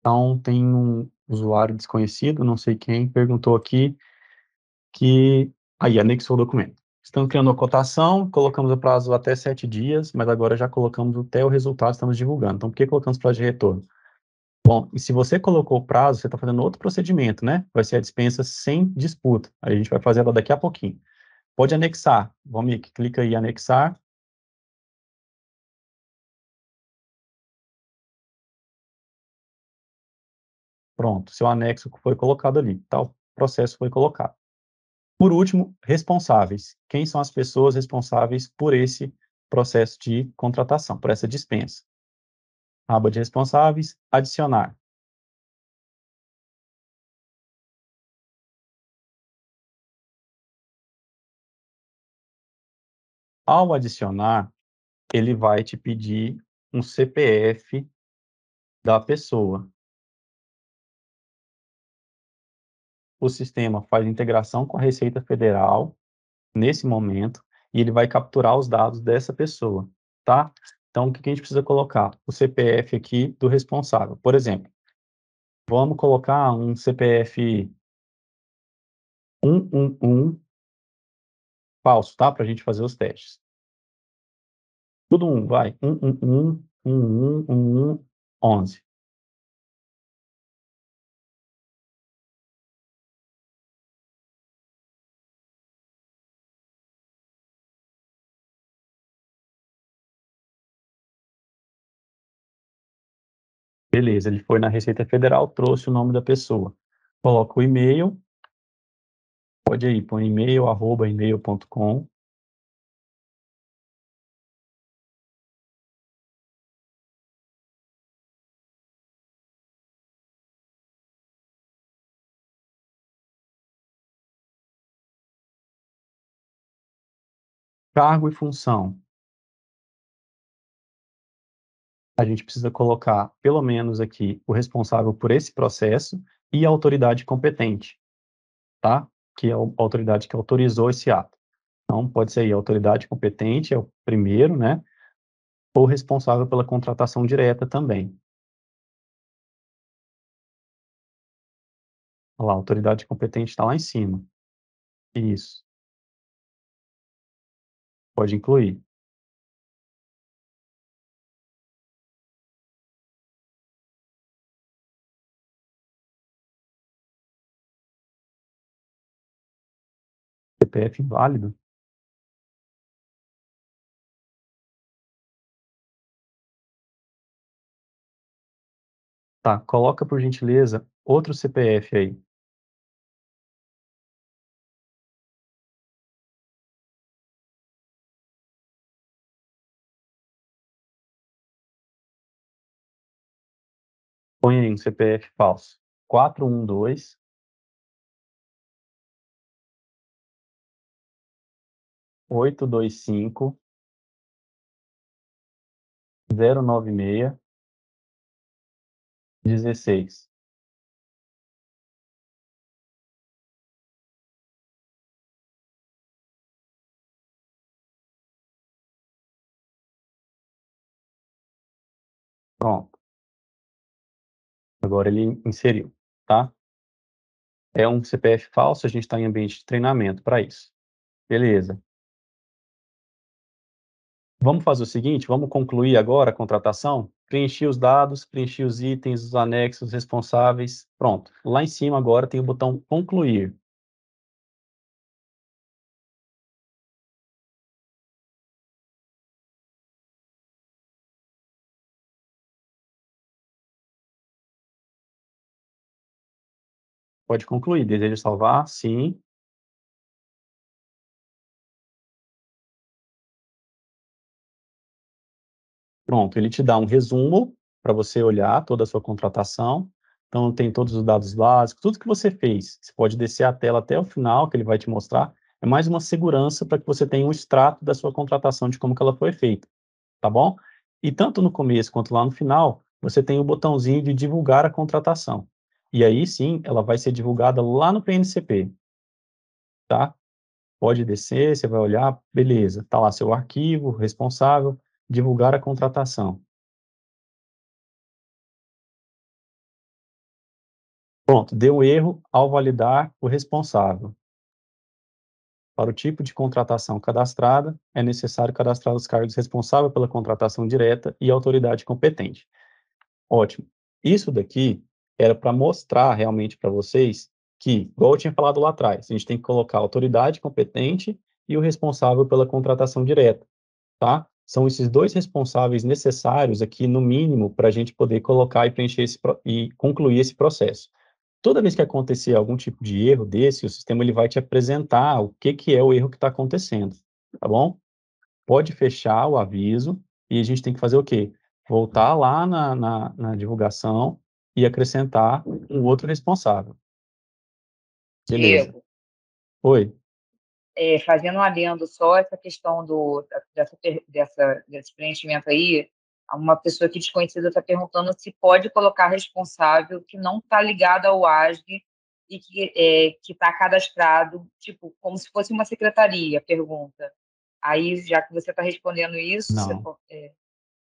Então, tem um usuário desconhecido, não sei quem, perguntou aqui que... Aí, anexou o documento. Estamos criando a cotação, colocamos o prazo até sete dias, mas agora já colocamos até o resultado, estamos divulgando. Então, por que colocamos prazo de retorno? Bom, e se você colocou o prazo, você está fazendo outro procedimento, né? Vai ser a dispensa sem disputa. A gente vai fazer ela daqui a pouquinho. Pode anexar. Vamos aqui, clica aí, anexar. Pronto, seu anexo foi colocado ali, tal processo foi colocado. Por último, responsáveis. Quem são as pessoas responsáveis por esse processo de contratação, por essa dispensa? Aba de responsáveis, adicionar. Ao adicionar, ele vai te pedir um CPF da pessoa. O sistema faz integração com a Receita Federal nesse momento e ele vai capturar os dados dessa pessoa, tá? Então, o que a gente precisa colocar? O CPF aqui do responsável. Por exemplo, vamos colocar um CPF 111 falso, tá? Para a gente fazer os testes. Tudo um, vai. Um, um, um, um, um, um, um, onze. Beleza, ele foi na Receita Federal, trouxe o nome da pessoa. Coloca o e-mail, Pode aí, põe e-mail, arroba e-mail.com. Cargo e função. A gente precisa colocar, pelo menos aqui, o responsável por esse processo e a autoridade competente, tá? que é a autoridade que autorizou esse ato. Então, pode ser a autoridade competente, é o primeiro, né? Ou responsável pela contratação direta também. Olha lá, a autoridade competente está lá em cima. Isso. Pode incluir. CPF válido. Tá, coloca por gentileza outro CPF aí. Põe aí um CPF falso. 412 825 096 16. Pronto. Agora ele inseriu, tá? É um CPF falso, a gente está em ambiente de treinamento para isso. Beleza. Vamos fazer o seguinte, vamos concluir agora a contratação? preencher os dados, preencher os itens, os anexos, responsáveis, pronto. Lá em cima agora tem o botão concluir. Pode concluir. Deseja salvar? Sim. Pronto, ele te dá um resumo para você olhar toda a sua contratação. Então, tem todos os dados básicos, tudo que você fez. Você pode descer a tela até o final, que ele vai te mostrar. É mais uma segurança para que você tenha um extrato da sua contratação, de como que ela foi feita, tá bom? E tanto no começo quanto lá no final, você tem o botãozinho de divulgar a contratação. E aí, sim, ela vai ser divulgada lá no PNCP, tá? Pode descer, você vai olhar, beleza, Está lá seu arquivo responsável, divulgar a contratação. Pronto, deu erro ao validar o responsável. Para o tipo de contratação cadastrada, é necessário cadastrar os cargos responsável pela contratação direta e autoridade competente. Ótimo. Isso daqui era para mostrar realmente para vocês que, igual eu tinha falado lá atrás, a gente tem que colocar a autoridade competente e o responsável pela contratação direta, tá? São esses dois responsáveis necessários aqui, no mínimo, para a gente poder colocar e preencher esse, e concluir esse processo. Toda vez que acontecer algum tipo de erro desse, o sistema ele vai te apresentar o que, que é o erro que está acontecendo, tá bom? Pode fechar o aviso e a gente tem que fazer o quê? Voltar lá na, na, na divulgação e acrescentar um outro responsável. Beleza. Diego. Oi é, fazendo um adendo só essa questão do, dessa, dessa, desse preenchimento aí, uma pessoa que desconhecida está perguntando se pode colocar responsável que não está ligado ao ASG e que é, eh, está cadastrado, tipo, como se fosse uma secretaria, pergunta. Aí, já que você está respondendo isso, não. Você, é, eh,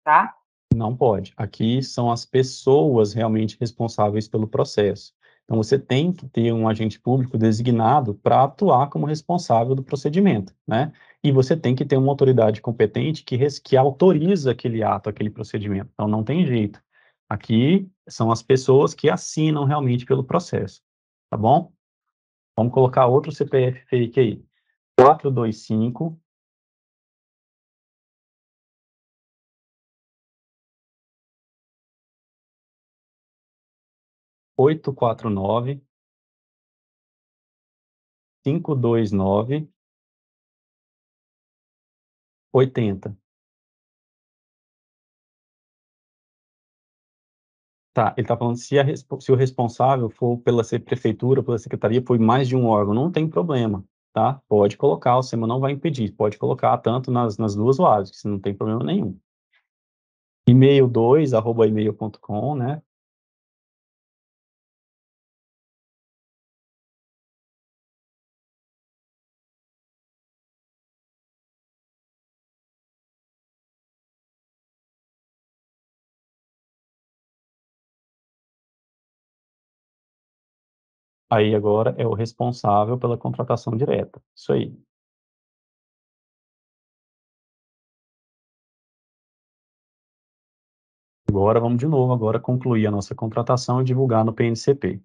tá? Não pode. Aqui são as pessoas realmente responsáveis pelo processo. Então, você tem que ter um agente público designado para atuar como responsável do procedimento, né? E você tem que ter uma autoridade competente que, que autoriza aquele ato, aquele procedimento. Então, não tem jeito. Aqui são as pessoas que assinam realmente pelo processo, tá bom? Vamos colocar outro CPF fake aí. 425 849 529 80. Tá, ele está falando se, a, se o responsável for pela prefeitura, pela secretaria, foi mais de um órgão, não tem problema, tá? Pode colocar, o SEMA não vai impedir, pode colocar tanto nas, nas duas lados, não tem problema nenhum. E-mail 2, arroba e-mail.com, né? Aí agora é o responsável pela contratação direta. Isso aí. Agora vamos de novo, agora concluir a nossa contratação e divulgar no PNCP.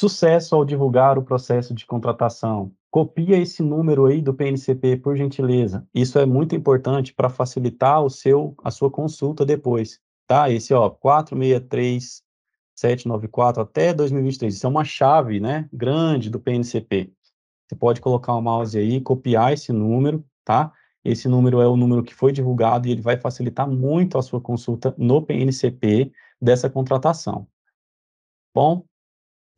Sucesso ao divulgar o processo de contratação. Copia esse número aí do PNCP, por gentileza. Isso é muito importante para facilitar o seu, a sua consulta depois, tá? Esse, ó, 463794 até 2023. Isso é uma chave, né, grande do PNCP. Você pode colocar o mouse aí, copiar esse número, tá? Esse número é o número que foi divulgado e ele vai facilitar muito a sua consulta no PNCP dessa contratação. Bom,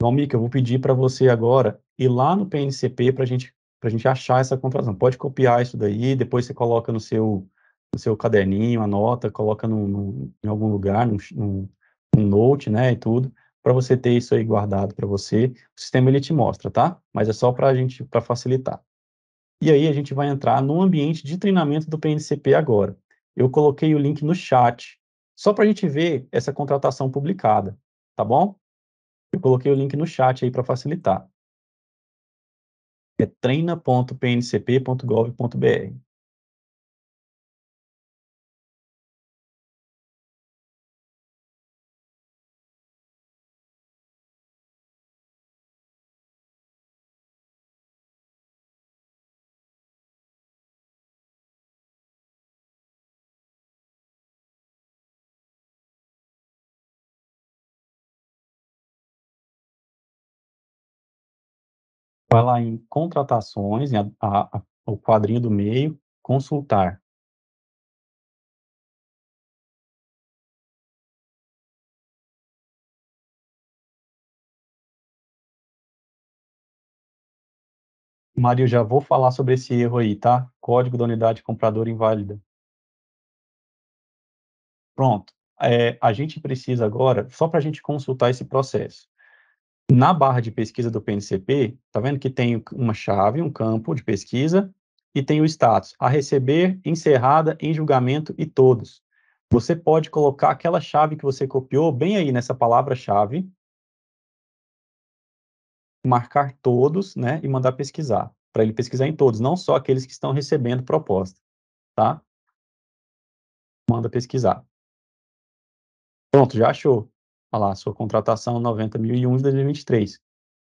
então, Mica, eu vou pedir para você agora ir lá no PNCP para gente, a gente achar essa contratação. Pode copiar isso daí, depois você coloca no seu, no seu caderninho, anota, coloca no, no, em algum lugar, num, note, né, e tudo, para você ter isso aí guardado para você. O sistema ele te mostra, tá? Mas é só para a gente, para facilitar. E aí a gente vai entrar no ambiente de treinamento do PNCP agora. Eu coloquei o link no chat, só para a gente ver essa contratação publicada, tá bom? Eu coloquei o link no chat aí para facilitar. É treina.pncp.gov.br. vai lá em contratações, a, a, o quadrinho do meio, consultar. Mário, já vou falar sobre esse erro aí, tá? Código da unidade compradora inválida. Pronto. É, a gente precisa agora, só para a gente consultar esse processo, na barra de pesquisa do PNCP, tá vendo que tem uma chave, um campo de pesquisa, e tem o status a receber, encerrada, em julgamento e todos. Você pode colocar aquela chave que você copiou bem aí nessa palavra-chave, marcar todos, né, e mandar pesquisar, para ele pesquisar em todos, não só aqueles que estão recebendo proposta, tá? Manda pesquisar. Pronto, já achou. Olha lá, sua contratação 90.001 é de 2023.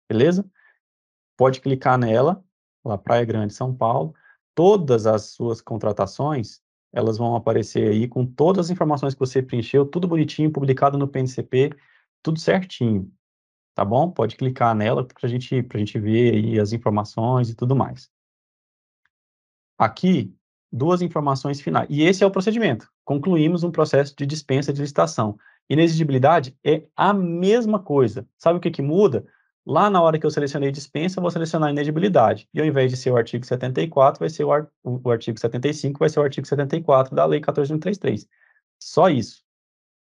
Beleza? Pode clicar nela, lá Praia Grande, São Paulo. Todas as suas contratações, elas vão aparecer aí com todas as informações que você preencheu, tudo bonitinho, publicado no PNCP, tudo certinho. Tá bom? Pode clicar nela para gente, a gente ver aí as informações e tudo mais. Aqui, duas informações finais. E esse é o procedimento. Concluímos um processo de dispensa de licitação. Inexigibilidade é a mesma coisa. Sabe o que, que muda? Lá na hora que eu selecionei dispensa, eu vou selecionar inexigibilidade. E ao invés de ser o artigo 74, vai ser o, ar, o artigo 75, vai ser o artigo 74 da Lei 14133. Só isso,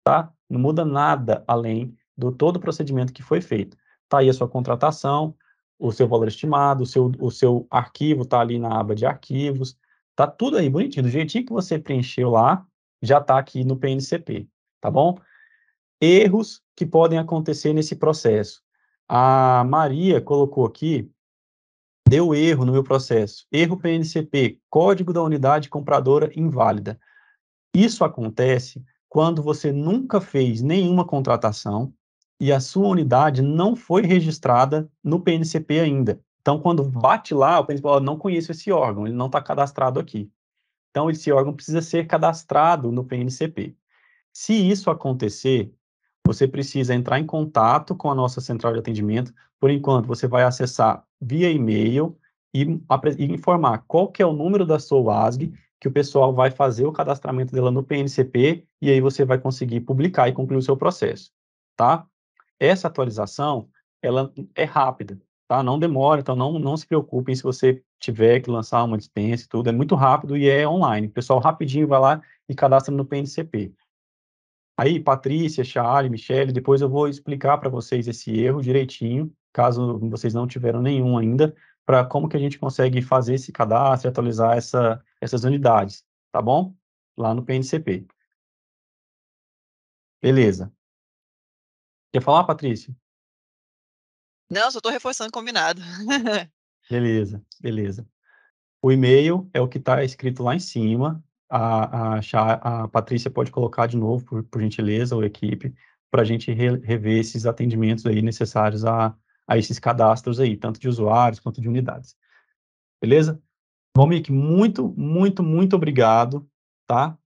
tá? Não muda nada além do todo o procedimento que foi feito. Tá aí a sua contratação, o seu valor estimado, o seu, o seu arquivo está ali na aba de arquivos, tá tudo aí bonitinho, do jeitinho que você preencheu lá, já está aqui no PNCP, tá bom? erros que podem acontecer nesse processo. A Maria colocou aqui, deu erro no meu processo, erro PNCP, código da unidade compradora inválida. Isso acontece quando você nunca fez nenhuma contratação e a sua unidade não foi registrada no PNCP ainda. Então, quando bate lá, o PNCP fala, não conheço esse órgão, ele não está cadastrado aqui. Então, esse órgão precisa ser cadastrado no PNCP. Se isso acontecer, você precisa entrar em contato com a nossa central de atendimento. Por enquanto, você vai acessar via e-mail e, e informar qual que é o número da sua UASG, que o pessoal vai fazer o cadastramento dela no PNCP e aí você vai conseguir publicar e concluir o seu processo, tá? Essa atualização, ela é rápida, tá? Não demora, então não, não se preocupem se você tiver que lançar uma dispensa e tudo, é muito rápido e é online. O pessoal rapidinho vai lá e cadastra no PNCP. Aí, Patrícia, Charles, Michele, depois eu vou explicar para vocês esse erro direitinho, caso vocês não tiveram nenhum ainda, para como que a gente consegue fazer esse cadastro e atualizar essa, essas unidades, tá bom? Lá no PNCP. Beleza. Quer falar, Patrícia? Não, só estou reforçando combinado. [LAUGHS] beleza, beleza. O e-mail é o que está escrito lá em cima, a, a, a Patrícia pode colocar de novo, por, por gentileza, ou equipe, para a gente re, rever esses atendimentos aí necessários a, a esses cadastros aí, tanto de usuários quanto de unidades. Beleza? Valmik, muito, muito, muito obrigado, tá?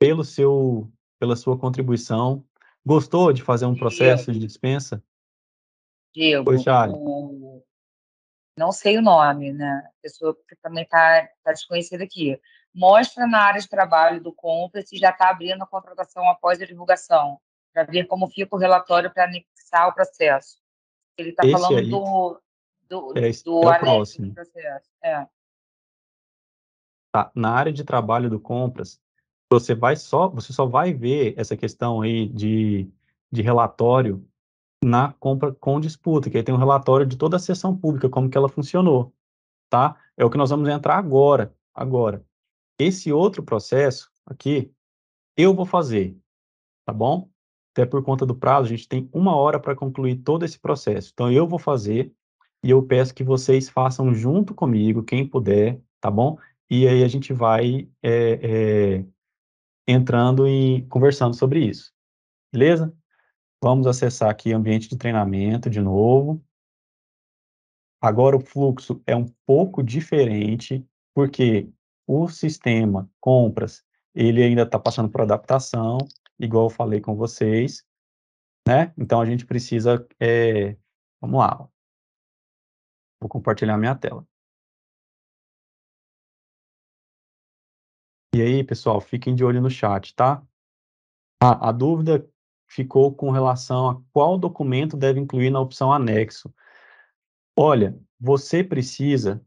Pelo seu, pela sua contribuição. Gostou de fazer um processo Diego, de dispensa? Diego, Oi, o... não sei o nome, né? A pessoa que também está tá desconhecida aqui mostra na área de trabalho do compras se já está abrindo a contratação após a divulgação, para ver como fica o relatório para anexar o processo. Ele está falando aí. do, do, é, do é anexo do processo. É. Tá. Na área de trabalho do compras, você vai só, você só vai ver essa questão aí de, de relatório na compra com disputa, que aí tem um relatório de toda a sessão pública, como que ela funcionou, tá? É o que nós vamos entrar agora, agora. Esse outro processo aqui, eu vou fazer, tá bom? Até por conta do prazo, a gente tem uma hora para concluir todo esse processo. Então, eu vou fazer e eu peço que vocês façam junto comigo, quem puder, tá bom? E aí a gente vai é, é, entrando e conversando sobre isso, beleza? Vamos acessar aqui ambiente de treinamento de novo. Agora o fluxo é um pouco diferente, porque o sistema compras, ele ainda está passando por adaptação, igual eu falei com vocês, né? Então, a gente precisa, é, vamos lá, vou compartilhar minha tela. E aí, pessoal, fiquem de olho no chat, tá? a dúvida ficou com relação a qual documento deve incluir na opção anexo. Olha, você precisa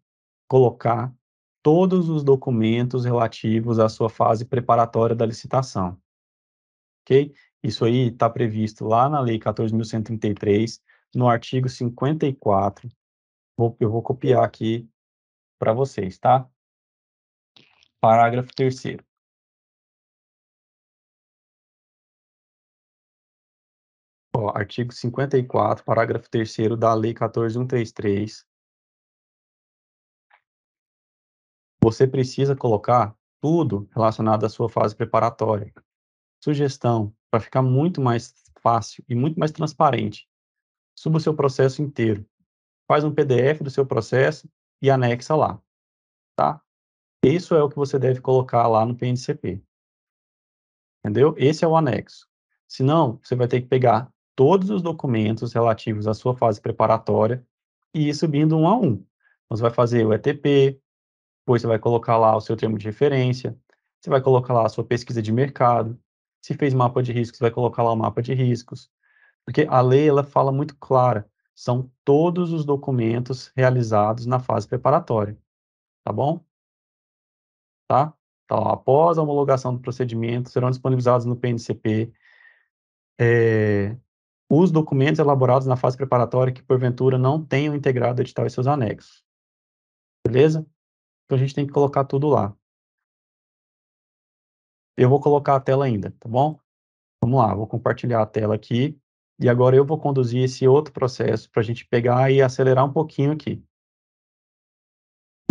colocar todos os documentos relativos à sua fase preparatória da licitação. Ok? Isso aí está previsto lá na Lei 14.133, no artigo 54. Vou, eu vou copiar aqui para vocês, tá? Parágrafo 3. Ó, artigo 54, parágrafo 3 da Lei 14.133 você precisa colocar tudo relacionado à sua fase preparatória. Sugestão, para ficar muito mais fácil e muito mais transparente. Suba o seu processo inteiro. Faz um PDF do seu processo e anexa lá. Tá? Isso é o que você deve colocar lá no PNCP. Entendeu? Esse é o anexo. Senão, você vai ter que pegar todos os documentos relativos à sua fase preparatória e ir subindo um a um. Você vai fazer o ETP, depois você vai colocar lá o seu termo de referência, você vai colocar lá a sua pesquisa de mercado, se fez mapa de riscos, vai colocar lá o mapa de riscos. Porque a lei ela fala muito clara, são todos os documentos realizados na fase preparatória. Tá bom? Tá? Então, após a homologação do procedimento, serão disponibilizados no PNCP é, os documentos elaborados na fase preparatória que, porventura, não tenham integrado o edital e seus anexos. Beleza? Então a gente tem que colocar tudo lá. Eu vou colocar a tela ainda, tá bom? Vamos lá, vou compartilhar a tela aqui. E agora eu vou conduzir esse outro processo para a gente pegar e acelerar um pouquinho aqui.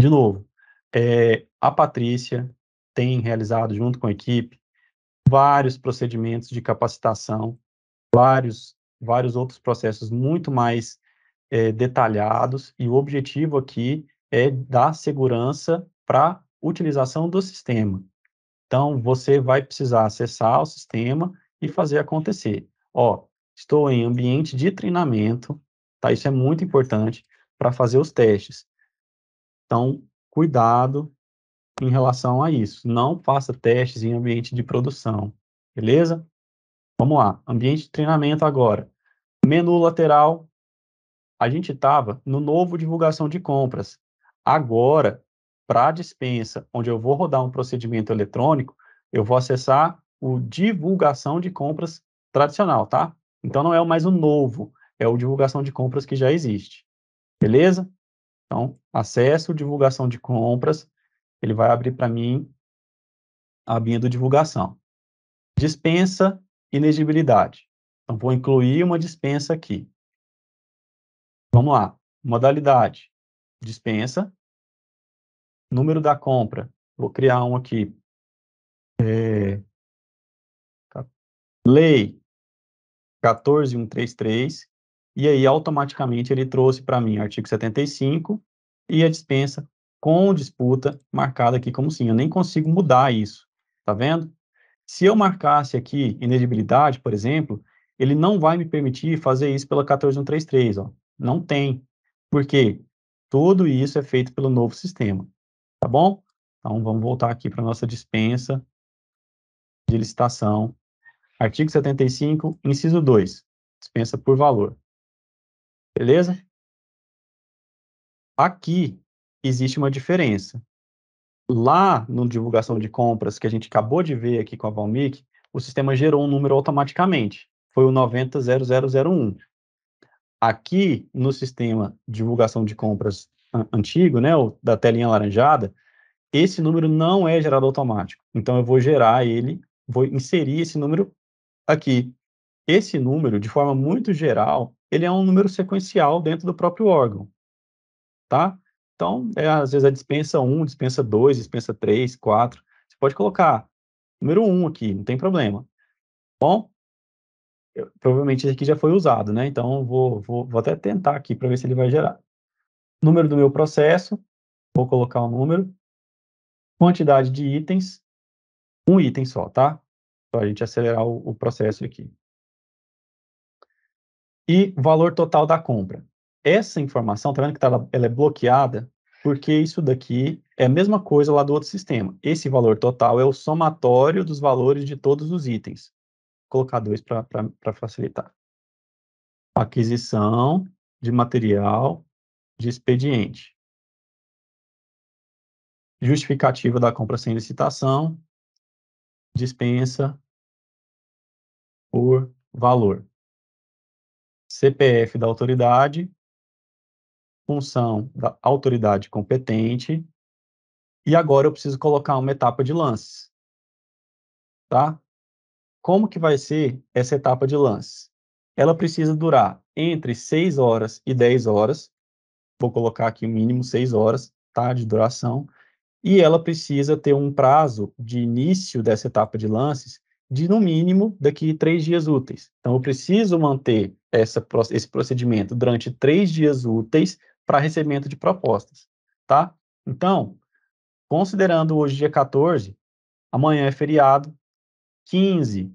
De novo, é, a Patrícia tem realizado, junto com a equipe, vários procedimentos de capacitação, vários, vários outros processos muito mais é, detalhados, e o objetivo aqui é dar segurança para utilização do sistema. Então, você vai precisar acessar o sistema e fazer acontecer. Ó, estou em ambiente de treinamento, tá? Isso é muito importante para fazer os testes. Então, cuidado em relação a isso. Não faça testes em ambiente de produção, beleza? Vamos lá, ambiente de treinamento agora. Menu lateral, a gente estava no novo divulgação de compras. Agora, para a dispensa, onde eu vou rodar um procedimento eletrônico, eu vou acessar o divulgação de compras tradicional, tá? Então não é mais o novo, é o divulgação de compras que já existe. Beleza? Então, acesso divulgação de compras, ele vai abrir para mim a abinha do divulgação. Dispensa inegibilidade. Então, vou incluir uma dispensa aqui. Vamos lá. Modalidade. Dispensa. Número da compra. Vou criar um aqui. É, tá. lei 14133. E aí, automaticamente, ele trouxe para mim artigo 75 e a dispensa com disputa marcada aqui como sim. Eu nem consigo mudar isso. Tá vendo? Se eu marcasse aqui ineligibilidade, por exemplo, ele não vai me permitir fazer isso pela 14133, ó. Não tem. Por quê? Tudo isso é feito pelo novo sistema. Tá bom? Então, vamos voltar aqui para a nossa dispensa de licitação. Artigo 75, inciso 2. Dispensa por valor. Beleza? Aqui existe uma diferença. Lá no divulgação de compras que a gente acabou de ver aqui com a Valmic, o sistema gerou um número automaticamente. Foi o 90001. Aqui no sistema divulgação de compras antigo, né, O da telinha alaranjada, esse número não é gerado automático. Então eu vou gerar ele, vou inserir esse número aqui. Esse número, de forma muito geral, ele é um número sequencial dentro do próprio órgão, tá? Então, é, às vezes a dispensa 1, dispensa 2, dispensa 3, 4. Você pode colocar número 1 aqui, não tem problema. Bom, eu, provavelmente esse aqui já foi usado, né? Então, vou, vou, vou até tentar aqui para ver se ele vai gerar número do meu processo, vou colocar o um número, quantidade de itens, um item só, tá? Para a gente acelerar o, o processo aqui. E valor total da compra. Essa informação, tá vendo que tá, ela é bloqueada? Porque isso daqui é a mesma coisa lá do outro sistema. Esse valor total é o somatório dos valores de todos os itens. Vou colocar dois para facilitar. Aquisição de material de expediente. Justificativa da compra sem licitação, dispensa por valor. CPF da autoridade, função da autoridade competente. E agora eu preciso colocar uma etapa de lance. Tá? Como que vai ser essa etapa de lance? Ela precisa durar entre 6 horas e 10 horas, vou colocar aqui o mínimo seis horas tá, de duração, e ela precisa ter um prazo de início dessa etapa de lances de no mínimo daqui três dias úteis. Então eu preciso manter essa, esse procedimento durante três dias úteis para recebimento de propostas, tá? Então, considerando hoje dia 14, amanhã é feriado, 15,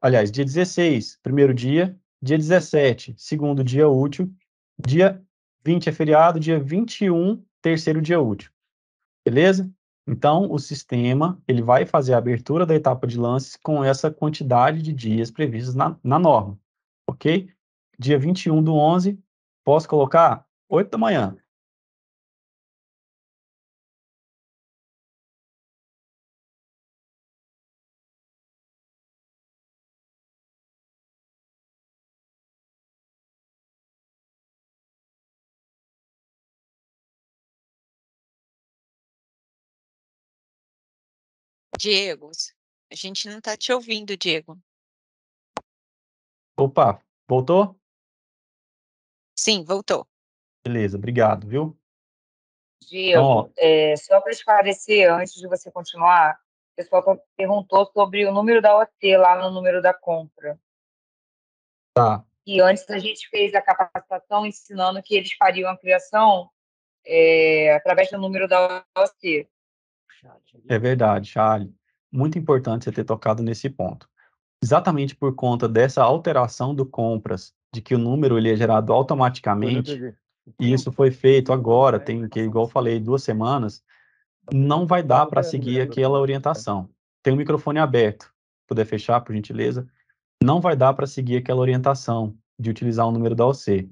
aliás, dia 16, primeiro dia, dia 17, segundo dia útil, dia 20 é feriado, dia 21, terceiro dia útil. Beleza? Então, o sistema ele vai fazer a abertura da etapa de lances com essa quantidade de dias previstos na, na norma, ok? Dia 21 do 11, posso colocar 8 da manhã. Diego, a gente não está te ouvindo, Diego. Opa, voltou? Sim, voltou. Beleza, obrigado, viu? Então, Diego, é, só para esclarecer, antes de você continuar, o pessoal perguntou sobre o número da OT lá no número da compra. Tá. E antes a gente fez a capacitação ensinando que eles fariam a criação é, através do número da OT. É verdade, Charlie. Muito importante você ter tocado nesse ponto. Exatamente por conta dessa alteração do compras, de que o número ele é gerado é, automaticamente, e isso foi feito agora, tem né, que, igual falei, duas semanas, não vai dar para seguir aquela orientação. Tem o microfone aberto, puder fechar, por gentileza. Não vai dar para seguir aquela orientação de utilizar o número da OC.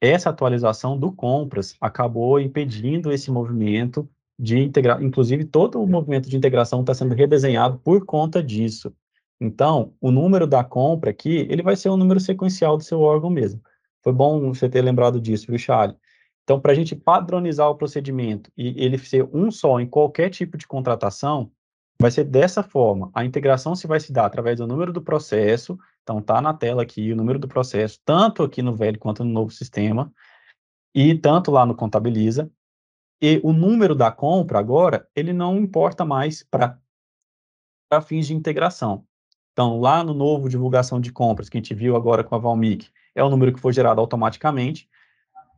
Essa atualização do compras acabou impedindo esse movimento de integrar, Inclusive, todo o é. movimento de integração está sendo redesenhado por conta disso. Então, o número da compra aqui, ele vai ser um número sequencial do seu órgão mesmo. Foi bom você ter lembrado disso, viu, Charlie? Então, para a gente padronizar o procedimento e ele ser um só em qualquer tipo de contratação, vai ser dessa forma. A integração se vai se dar através do número do processo, então tá na tela aqui o número do processo, tanto aqui no velho quanto no novo sistema, e tanto lá no Contabiliza, e o número da compra agora, ele não importa mais para fins de integração. Então, lá no novo divulgação de compras que a gente viu agora com a Valmic, é o número que foi gerado automaticamente.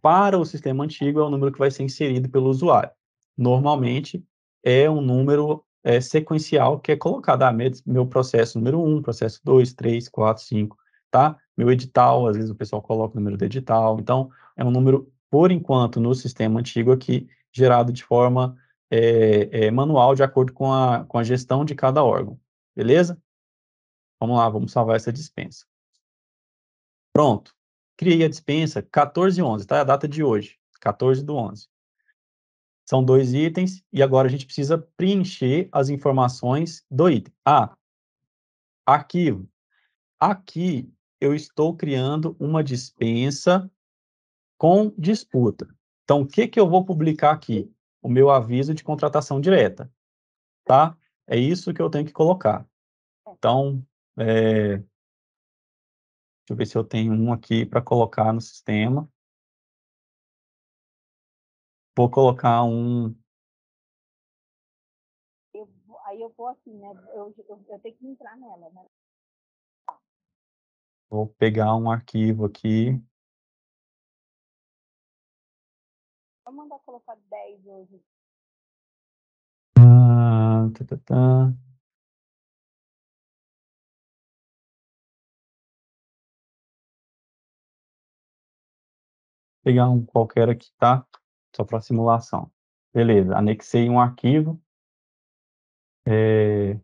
Para o sistema antigo, é o número que vai ser inserido pelo usuário. Normalmente, é um número é, sequencial que é colocado. Ah, meu, processo número 1, um, processo 2, 3, 4, 5, tá? Meu edital, às vezes o pessoal coloca o número do edital. Então, é um número, por enquanto, no sistema antigo aqui, gerado de forma é, é, manual, de acordo com a, com a gestão de cada órgão. Beleza? Vamos lá, vamos salvar essa dispensa. Pronto. Criei a dispensa 14 e 11, tá? É a data de hoje, 14 do 11. São dois itens e agora a gente precisa preencher as informações do item. Ah, arquivo. Aqui eu estou criando uma dispensa com disputa. Então, o que, que eu vou publicar aqui? O meu aviso de contratação direta, tá? É isso que eu tenho que colocar. É. Então, é... deixa eu ver se eu tenho um aqui para colocar no sistema. Vou colocar um... Eu, aí eu vou assim, né? Eu, eu, eu tenho que entrar nela, né? Vou pegar um arquivo aqui Vou mandar colocar 10 hoje. Ah, tá, tá, tá. Pegar um qualquer aqui, tá? Só para simulação. Beleza, anexei um arquivo. É...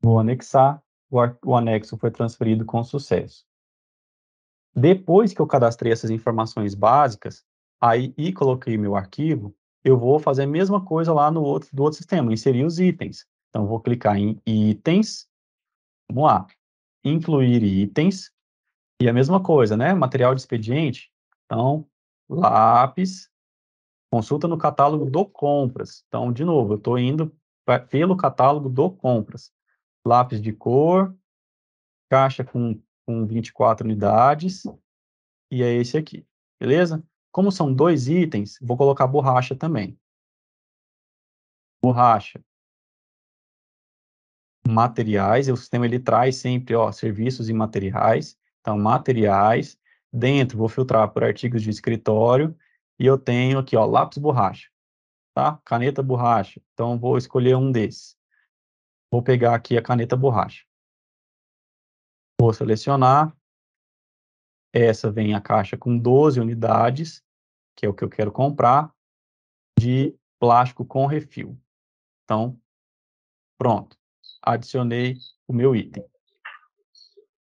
Vou anexar. O, o anexo foi transferido com sucesso. Depois que eu cadastrei essas informações básicas aí, e coloquei meu arquivo, eu vou fazer a mesma coisa lá no outro, do outro sistema, inserir os itens. Então, vou clicar em itens, vamos lá, incluir itens, e a mesma coisa, né? Material de expediente, então, lápis, consulta no catálogo do compras. Então, de novo, eu estou indo pra, pelo catálogo do compras. Lápis de cor, caixa com com 24 unidades, e é esse aqui, beleza? Como são dois itens, vou colocar borracha também. Borracha. Materiais, o sistema ele traz sempre, ó, serviços e materiais. Então, materiais, dentro vou filtrar por artigos de escritório, e eu tenho aqui, ó, lápis borracha, tá? Caneta borracha. Então, vou escolher um desses. Vou pegar aqui a caneta borracha. Vou selecionar. Essa vem a caixa com 12 unidades, que é o que eu quero comprar, de plástico com refil. Então, pronto. Adicionei o meu item.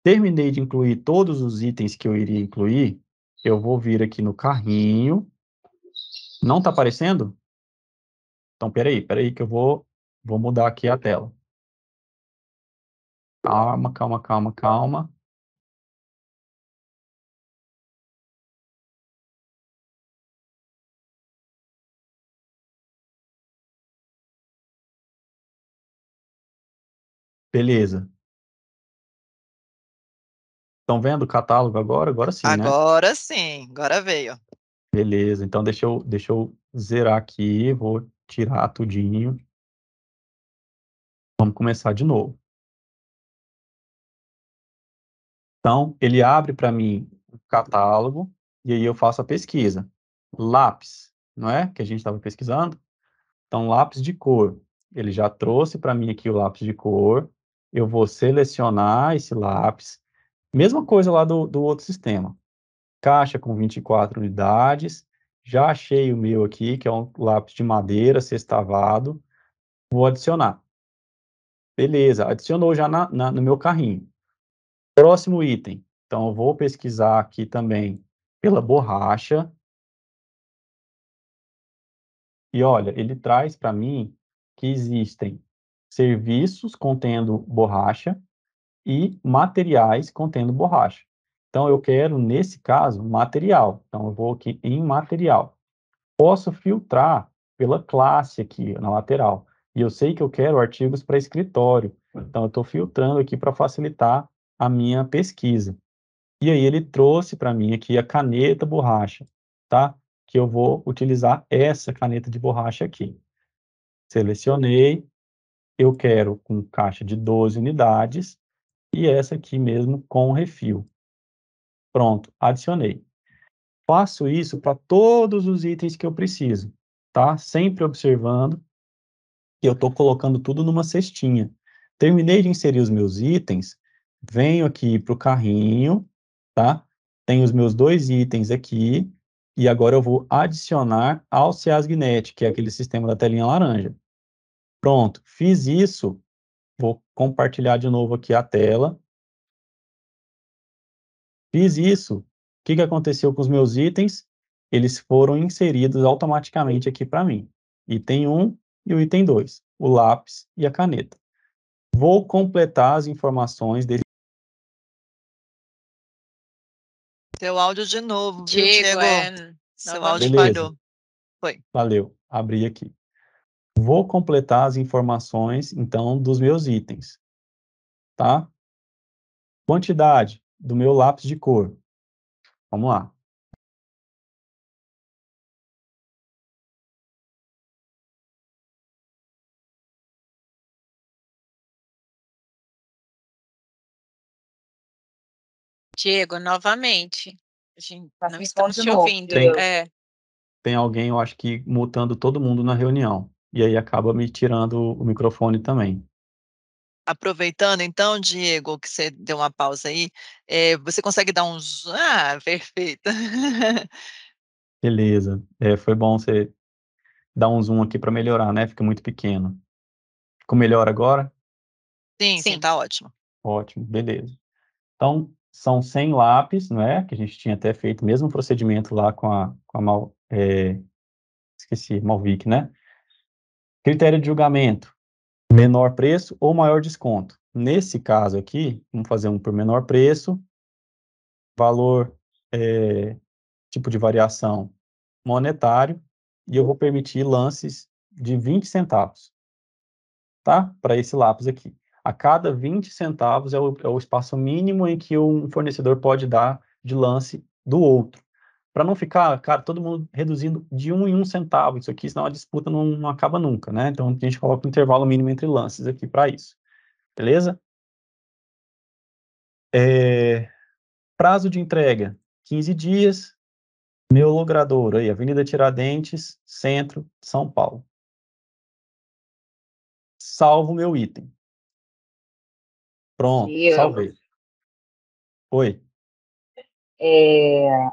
Terminei de incluir todos os itens que eu iria incluir. Eu vou vir aqui no carrinho. Não está aparecendo? Então, peraí, peraí que eu vou, vou mudar aqui a tela. Calma, calma, calma, calma. Beleza. Estão vendo o catálogo agora? Agora sim, né? Agora sim, agora veio. Beleza, então deixa eu, deixa eu zerar aqui, vou tirar tudinho. Vamos começar de novo. Então, ele abre para mim o catálogo e aí eu faço a pesquisa. Lápis, não é? Que a gente estava pesquisando. Então, lápis de cor. Ele já trouxe para mim aqui o lápis de cor. Eu vou selecionar esse lápis. Mesma coisa lá do, do outro sistema. Caixa com 24 unidades. Já achei o meu aqui, que é um lápis de madeira sextavado. Vou adicionar. Beleza, adicionou já na, na, no meu carrinho. Próximo item. Então, eu vou pesquisar aqui também pela borracha. E olha, ele traz para mim que existem serviços contendo borracha e materiais contendo borracha. Então, eu quero, nesse caso, material. Então, eu vou aqui em material. Posso filtrar pela classe aqui na lateral. E eu sei que eu quero artigos para escritório. Então, eu estou filtrando aqui para facilitar a minha pesquisa. E aí ele trouxe para mim aqui a caneta borracha, tá? Que eu vou utilizar essa caneta de borracha aqui. Selecionei, eu quero com caixa de 12 unidades e essa aqui mesmo com refil. Pronto, adicionei. Faço isso para todos os itens que eu preciso, tá? Sempre observando que eu estou colocando tudo numa cestinha. Terminei de inserir os meus itens, venho aqui para o carrinho, tá? Tenho os meus dois itens aqui, e agora eu vou adicionar ao CIASGNET, que é aquele sistema da telinha laranja. Pronto, fiz isso, vou compartilhar de novo aqui a tela. Fiz isso, o que, que aconteceu com os meus itens? Eles foram inseridos automaticamente aqui para mim. Item 1 e o item 2, o lápis e a caneta. Vou completar as informações desse Teu áudio de novo, Diego. Diego. É... Seu áudio Beleza. parou. Foi. Valeu, abri aqui. Vou completar as informações, então, dos meus itens. Tá? Quantidade do meu lápis de cor. Vamos lá. Diego, novamente. A gente tá não estamos te ouvindo. Tem, é. tem alguém, eu acho que, mutando todo mundo na reunião. E aí acaba me tirando o microfone também. Aproveitando então, Diego, que você deu uma pausa aí, é, você consegue dar uns. Ah, perfeito. [LAUGHS] Beleza. É, foi bom você dar um zoom aqui para melhorar, né? Fica muito pequeno. Ficou melhor agora? Sim, sim, sim, tá ótimo. Ótimo, beleza. Então, são 100 lápis, não é? Que a gente tinha até feito o mesmo procedimento lá com a, com a Mal, é, esqueci, Malvic, né? Critério de julgamento, menor preço ou maior desconto. Nesse caso aqui, vamos fazer um por menor preço, valor, é, tipo de variação monetário, e eu vou permitir lances de 20 centavos, tá? Para esse lápis aqui a cada 20 centavos é o, é o espaço mínimo em que um fornecedor pode dar de lance do outro. Para não ficar, cara, todo mundo reduzindo de um em um centavo isso aqui, senão a disputa não, não acaba nunca, né? Então a gente coloca um intervalo mínimo entre lances aqui para isso. Beleza? É... Prazo de entrega: 15 dias. Meu logradouro aí, Avenida Tiradentes, Centro, São Paulo. Salvo meu item. Pronto, eu... salvei. Oi. É,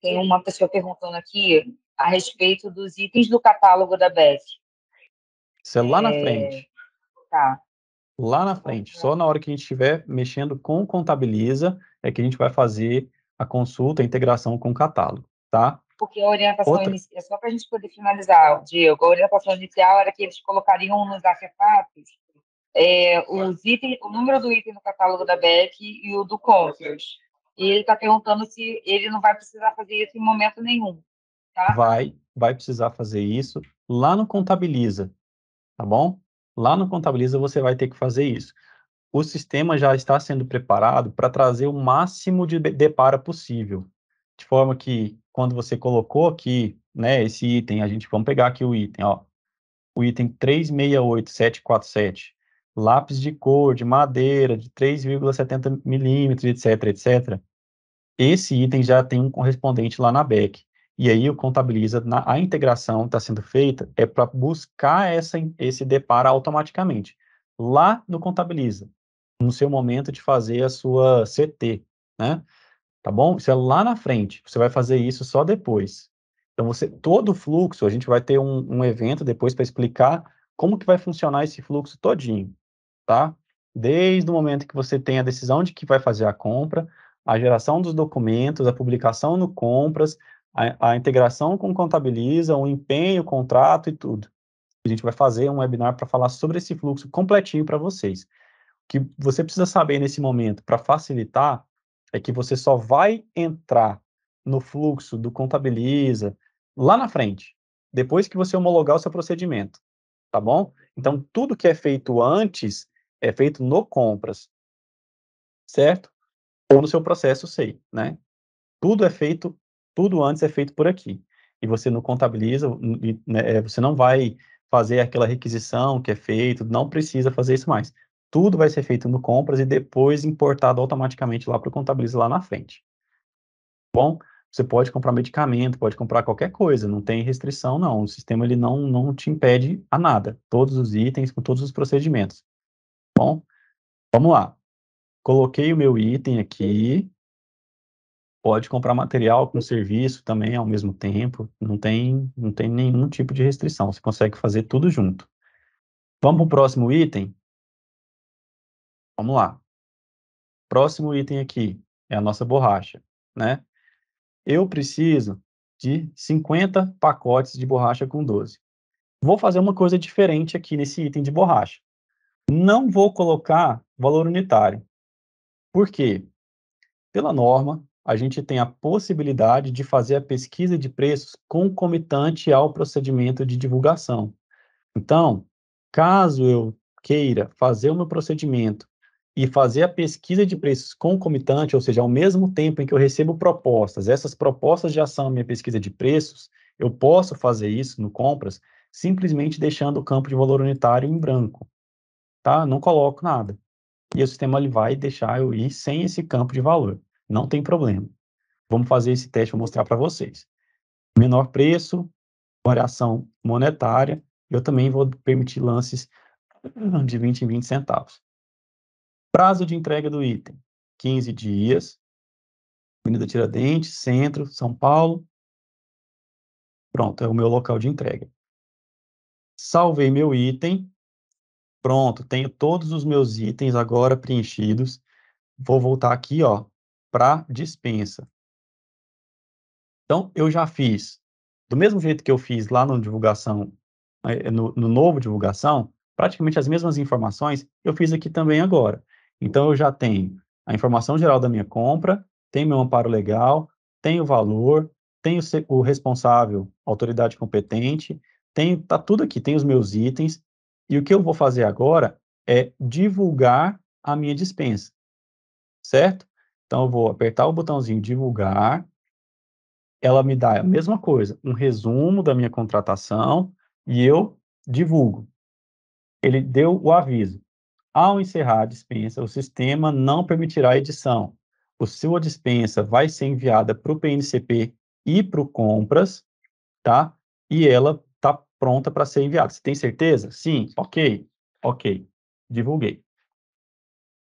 tem uma pessoa perguntando aqui a respeito dos itens do catálogo da BEF. Isso é lá na frente. Tá. Lá na frente, só na hora que a gente estiver mexendo com Contabiliza, é que a gente vai fazer a consulta, a integração com o catálogo, tá? Porque a orientação Outra... inicial, é só para a gente poder finalizar, Diego, a orientação inicial era que eles colocariam nos artefatos é, os itens, o número do item no catálogo da BEC e o do Compras. E ele está perguntando se ele não vai precisar fazer isso em momento nenhum. Tá? Vai, vai precisar fazer isso lá no Contabiliza, tá bom? Lá no Contabiliza você vai ter que fazer isso. O sistema já está sendo preparado para trazer o máximo de depara possível, de forma que quando você colocou aqui, né, esse item, a gente vamos pegar aqui o item, ó, o item 368747, lápis de cor, de madeira, de 3,70 milímetros, etc, etc. Esse item já tem um correspondente lá na BEC. E aí o contabiliza na, a integração está sendo feita é para buscar essa, esse deparo automaticamente. Lá no contabiliza, no seu momento de fazer a sua CT, né? Tá bom? Isso é lá na frente. Você vai fazer isso só depois. Então você todo o fluxo, a gente vai ter um, um evento depois para explicar como que vai funcionar esse fluxo todinho tá? Desde o momento que você tem a decisão de que vai fazer a compra, a geração dos documentos, a publicação no compras, a, a integração com contabiliza, o empenho, o contrato e tudo. A gente vai fazer um webinar para falar sobre esse fluxo completinho para vocês. O que você precisa saber nesse momento para facilitar é que você só vai entrar no fluxo do contabiliza lá na frente, depois que você homologar o seu procedimento, tá bom? Então, tudo que é feito antes é feito no compras, certo? Ou no seu processo SEI, né? Tudo é feito, tudo antes é feito por aqui. E você não contabiliza, né, é, você não vai fazer aquela requisição que é feito, não precisa fazer isso mais. Tudo vai ser feito no compras e depois importado automaticamente lá para o contabiliza lá na frente. Bom, você pode comprar medicamento, pode comprar qualquer coisa, não tem restrição não. O sistema ele não não te impede a nada. Todos os itens com todos os procedimentos bom? Vamos lá. Coloquei o meu item aqui. Pode comprar material com serviço também ao mesmo tempo. Não tem, não tem nenhum tipo de restrição. Você consegue fazer tudo junto. Vamos para o próximo item? Vamos lá. Próximo item aqui é a nossa borracha, né? Eu preciso de 50 pacotes de borracha com 12. Vou fazer uma coisa diferente aqui nesse item de borracha. Não vou colocar valor unitário. Por quê? Pela norma, a gente tem a possibilidade de fazer a pesquisa de preços concomitante ao procedimento de divulgação. Então, caso eu queira fazer o meu procedimento e fazer a pesquisa de preços concomitante, ou seja, ao mesmo tempo em que eu recebo propostas, essas propostas já são minha pesquisa de preços, eu posso fazer isso no compras simplesmente deixando o campo de valor unitário em branco tá? Não coloco nada. E o sistema ele vai deixar eu ir sem esse campo de valor. Não tem problema. Vamos fazer esse teste, vou mostrar para vocês. Menor preço, variação monetária. Eu também vou permitir lances [CLEARS THROAT] de 20 em 20 centavos. Prazo de entrega do item: 15 dias. Avenida Tiradentes, Centro, São Paulo. Pronto, é o meu local de entrega. Salvei meu item. Pronto, tenho todos os meus itens agora preenchidos. Vou voltar aqui, ó, para dispensa. Então, eu já fiz, do mesmo jeito que eu fiz lá no divulgação, eh, eh, no, no novo divulgação, praticamente as mesmas informações, eu fiz aqui também agora. Então, eu já tenho a informação geral da minha compra, tem meu amparo legal, tem o valor, tem o, o responsável, autoridade competente, tem, tá tudo aqui, tem os meus itens, e o que eu vou fazer agora é divulgar a minha dispensa, certo? Então, eu vou apertar o botãozinho divulgar, ela me dá a mesma coisa, um resumo da minha contratação e eu divulgo. Ele deu o aviso. Ao encerrar a dispensa, o sistema não permitirá edição. O sua dispensa vai ser enviada para o PNCP e para o Compras, tá? E ela pronta para ser enviada. Você tem certeza? Sim, ok, ok, divulguei.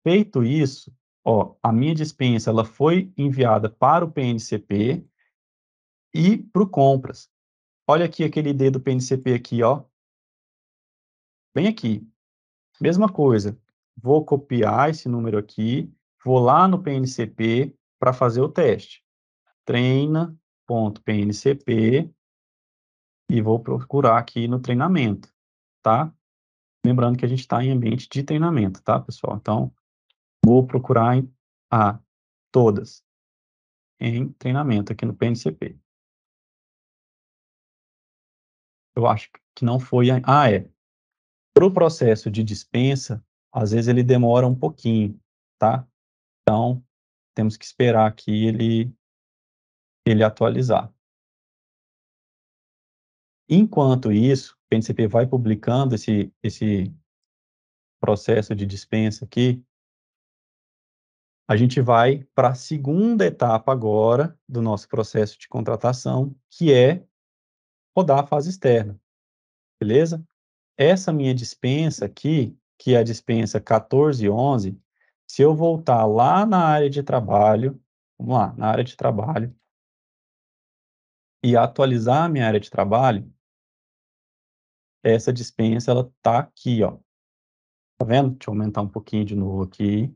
Feito isso, ó, a minha dispensa ela foi enviada para o PNCP e para o compras. Olha aqui aquele D do PNCP aqui, ó. Bem aqui. Mesma coisa. Vou copiar esse número aqui, vou lá no PNCP para fazer o teste. Treina.pncp e vou procurar aqui no treinamento, tá? Lembrando que a gente está em ambiente de treinamento, tá, pessoal? Então, vou procurar em, a todas em treinamento aqui no PNCP. Eu acho que não foi. A... Ah, é. Para o processo de dispensa, às vezes ele demora um pouquinho, tá? Então, temos que esperar aqui ele, ele atualizar. Enquanto isso, o PNCP vai publicando esse, esse processo de dispensa aqui, a gente vai para a segunda etapa agora do nosso processo de contratação, que é rodar a fase externa. Beleza? Essa minha dispensa aqui, que é a dispensa 1411, se eu voltar lá na área de trabalho, vamos lá, na área de trabalho, e atualizar a minha área de trabalho, essa dispensa, ela tá aqui, ó. Tá vendo? Deixa eu aumentar um pouquinho de novo aqui.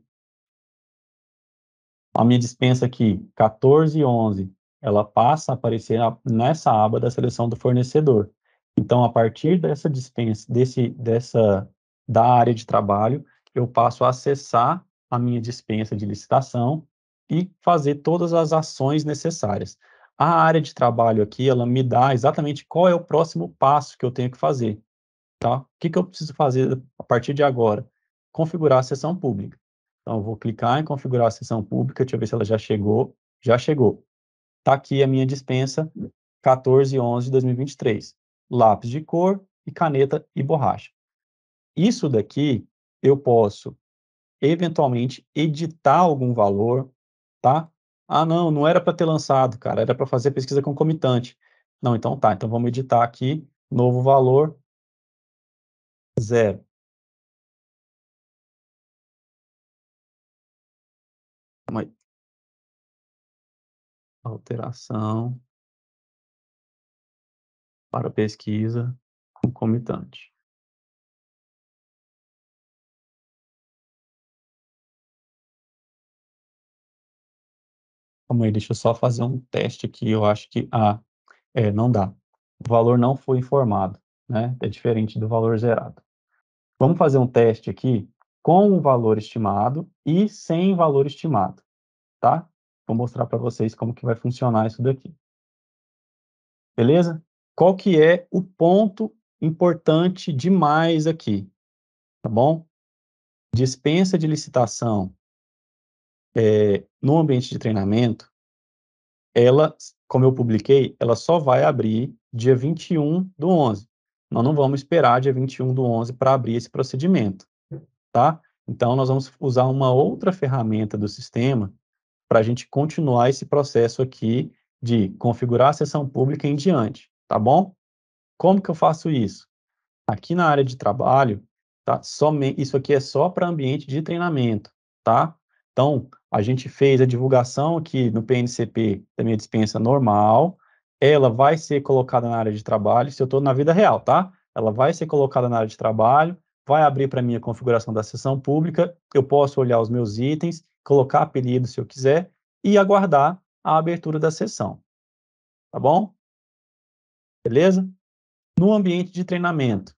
A minha dispensa aqui, 14 e 11, ela passa a aparecer nessa aba da seleção do fornecedor. Então, a partir dessa dispensa, desse, dessa, da área de trabalho, eu passo a acessar a minha dispensa de licitação e fazer todas as ações necessárias a área de trabalho aqui, ela me dá exatamente qual é o próximo passo que eu tenho que fazer, tá? O que, que eu preciso fazer a partir de agora? Configurar a sessão pública. Então, eu vou clicar em configurar a sessão pública, deixa eu ver se ela já chegou. Já chegou. Está aqui a minha dispensa 1411 de 2023. Lápis de cor e caneta e borracha. Isso daqui eu posso eventualmente editar algum valor, tá? Ah, não, não era para ter lançado, cara, era para fazer pesquisa concomitante. Não, então tá, então vamos editar aqui, novo valor, zero. Calma aí. Alteração para pesquisa concomitante. Calma aí, deixa eu só fazer um teste aqui. Eu acho que. Ah, é, não dá. O valor não foi informado, né? É diferente do valor zerado. Vamos fazer um teste aqui com o valor estimado e sem valor estimado, tá? Vou mostrar para vocês como que vai funcionar isso daqui. Beleza? Qual que é o ponto importante demais aqui, tá bom? Dispensa de licitação, é, no ambiente de treinamento, ela, como eu publiquei, ela só vai abrir dia 21 do 11. Nós não vamos esperar dia 21 do 11 para abrir esse procedimento, tá? Então, nós vamos usar uma outra ferramenta do sistema para a gente continuar esse processo aqui de configurar a sessão pública em diante, tá bom? Como que eu faço isso? Aqui na área de trabalho, tá? Somente, isso aqui é só para ambiente de treinamento, tá? Então, a gente fez a divulgação aqui no PNCP da minha dispensa normal, ela vai ser colocada na área de trabalho, se eu estou na vida real, tá? Ela vai ser colocada na área de trabalho, vai abrir para mim a configuração da sessão pública, eu posso olhar os meus itens, colocar apelido se eu quiser e aguardar a abertura da sessão. Tá bom? Beleza? No ambiente de treinamento,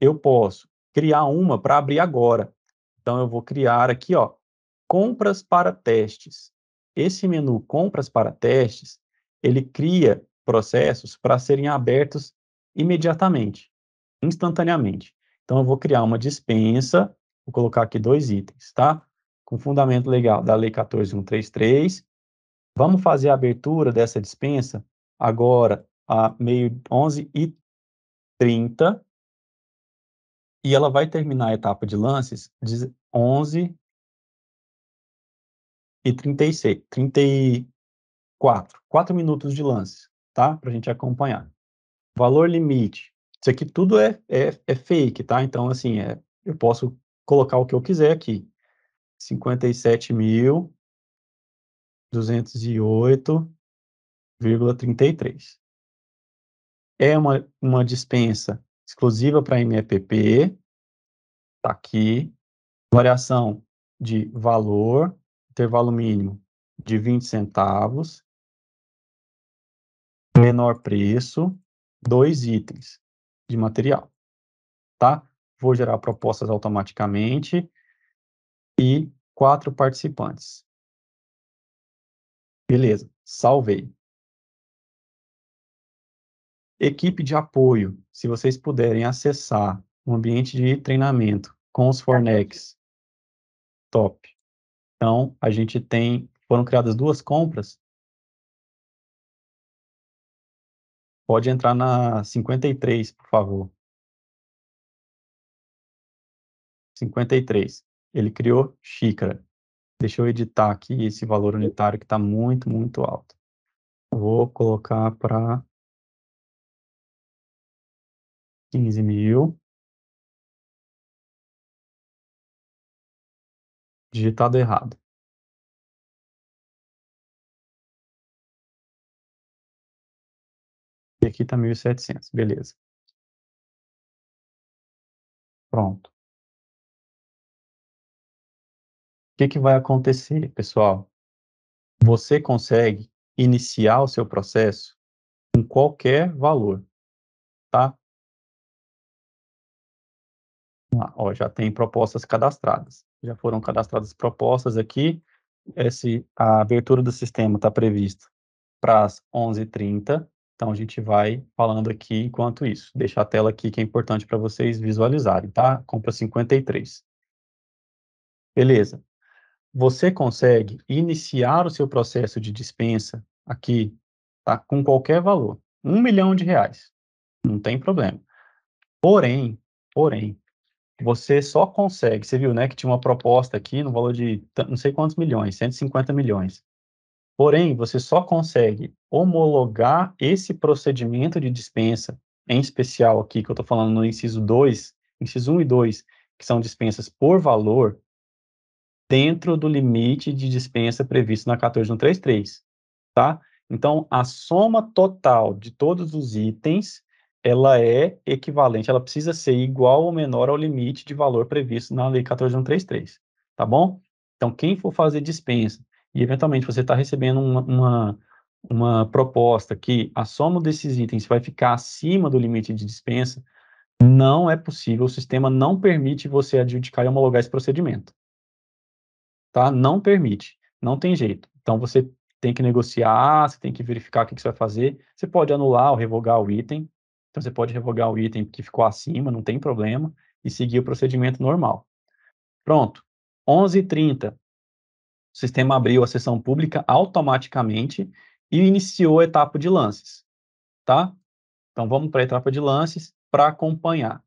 eu posso criar uma para abrir agora. Então, eu vou criar aqui, ó, compras para testes. Esse menu compras para testes, ele cria processos para serem abertos imediatamente, instantaneamente. Então eu vou criar uma dispensa, vou colocar aqui dois itens, tá? Com fundamento legal da lei 14133. Vamos fazer a abertura dessa dispensa agora a meio 11 e 30 e ela vai terminar a etapa de lances 11 e 36, 34. 4 minutos de lance, tá? Para a gente acompanhar. Valor limite. Isso aqui tudo é, é, é fake, tá? Então, assim, é, eu posso colocar o que eu quiser aqui. 57.208,33. É uma, uma dispensa exclusiva para MEPP, está aqui, variação de valor intervalo mínimo de 20 centavos, menor preço, dois itens de material, tá? Vou gerar propostas automaticamente e quatro participantes. Beleza, salvei. Equipe de apoio, se vocês puderem acessar o ambiente de treinamento com os tá Fornex, top. Então, a gente tem, foram criadas duas compras. Pode entrar na 53, por favor. 53. Ele criou xícara. Deixa eu editar aqui esse valor unitário que está muito, muito alto. Vou colocar para 15 mil. digitado tá errado E aqui está 1.700, beleza. Pronto. O que, que vai acontecer, pessoal? Você consegue iniciar o seu processo com qualquer valor, tá? Ah, ó, já tem propostas cadastradas já foram cadastradas propostas aqui. Esse, a abertura do sistema está prevista para as 11h30, então a gente vai falando aqui enquanto isso. Deixa a tela aqui que é importante para vocês visualizarem, tá? Compra 53. Beleza. Você consegue iniciar o seu processo de dispensa aqui, tá? Com qualquer valor, um milhão de reais, não tem problema. Porém, porém, você só consegue, você viu, né, que tinha uma proposta aqui no valor de não sei quantos milhões, 150 milhões. Porém, você só consegue homologar esse procedimento de dispensa, em especial aqui que eu estou falando no inciso 2, inciso 1 e 2, que são dispensas por valor, dentro do limite de dispensa previsto na 14133, tá? Então, a soma total de todos os itens ela é equivalente, ela precisa ser igual ou menor ao limite de valor previsto na Lei 14133, tá bom? Então, quem for fazer dispensa e, eventualmente, você está recebendo uma, uma, uma, proposta que a soma desses itens vai ficar acima do limite de dispensa, não é possível, o sistema não permite você adjudicar e homologar esse procedimento. Tá? Não permite, não tem jeito. Então, você tem que negociar, você tem que verificar o que, que você vai fazer. Você pode anular ou revogar o item, então você pode revogar o item que ficou acima, não tem problema, e seguir o procedimento normal. Pronto. 11:30. O sistema abriu a sessão pública automaticamente e iniciou a etapa de lances, tá? Então vamos para a etapa de lances para acompanhar.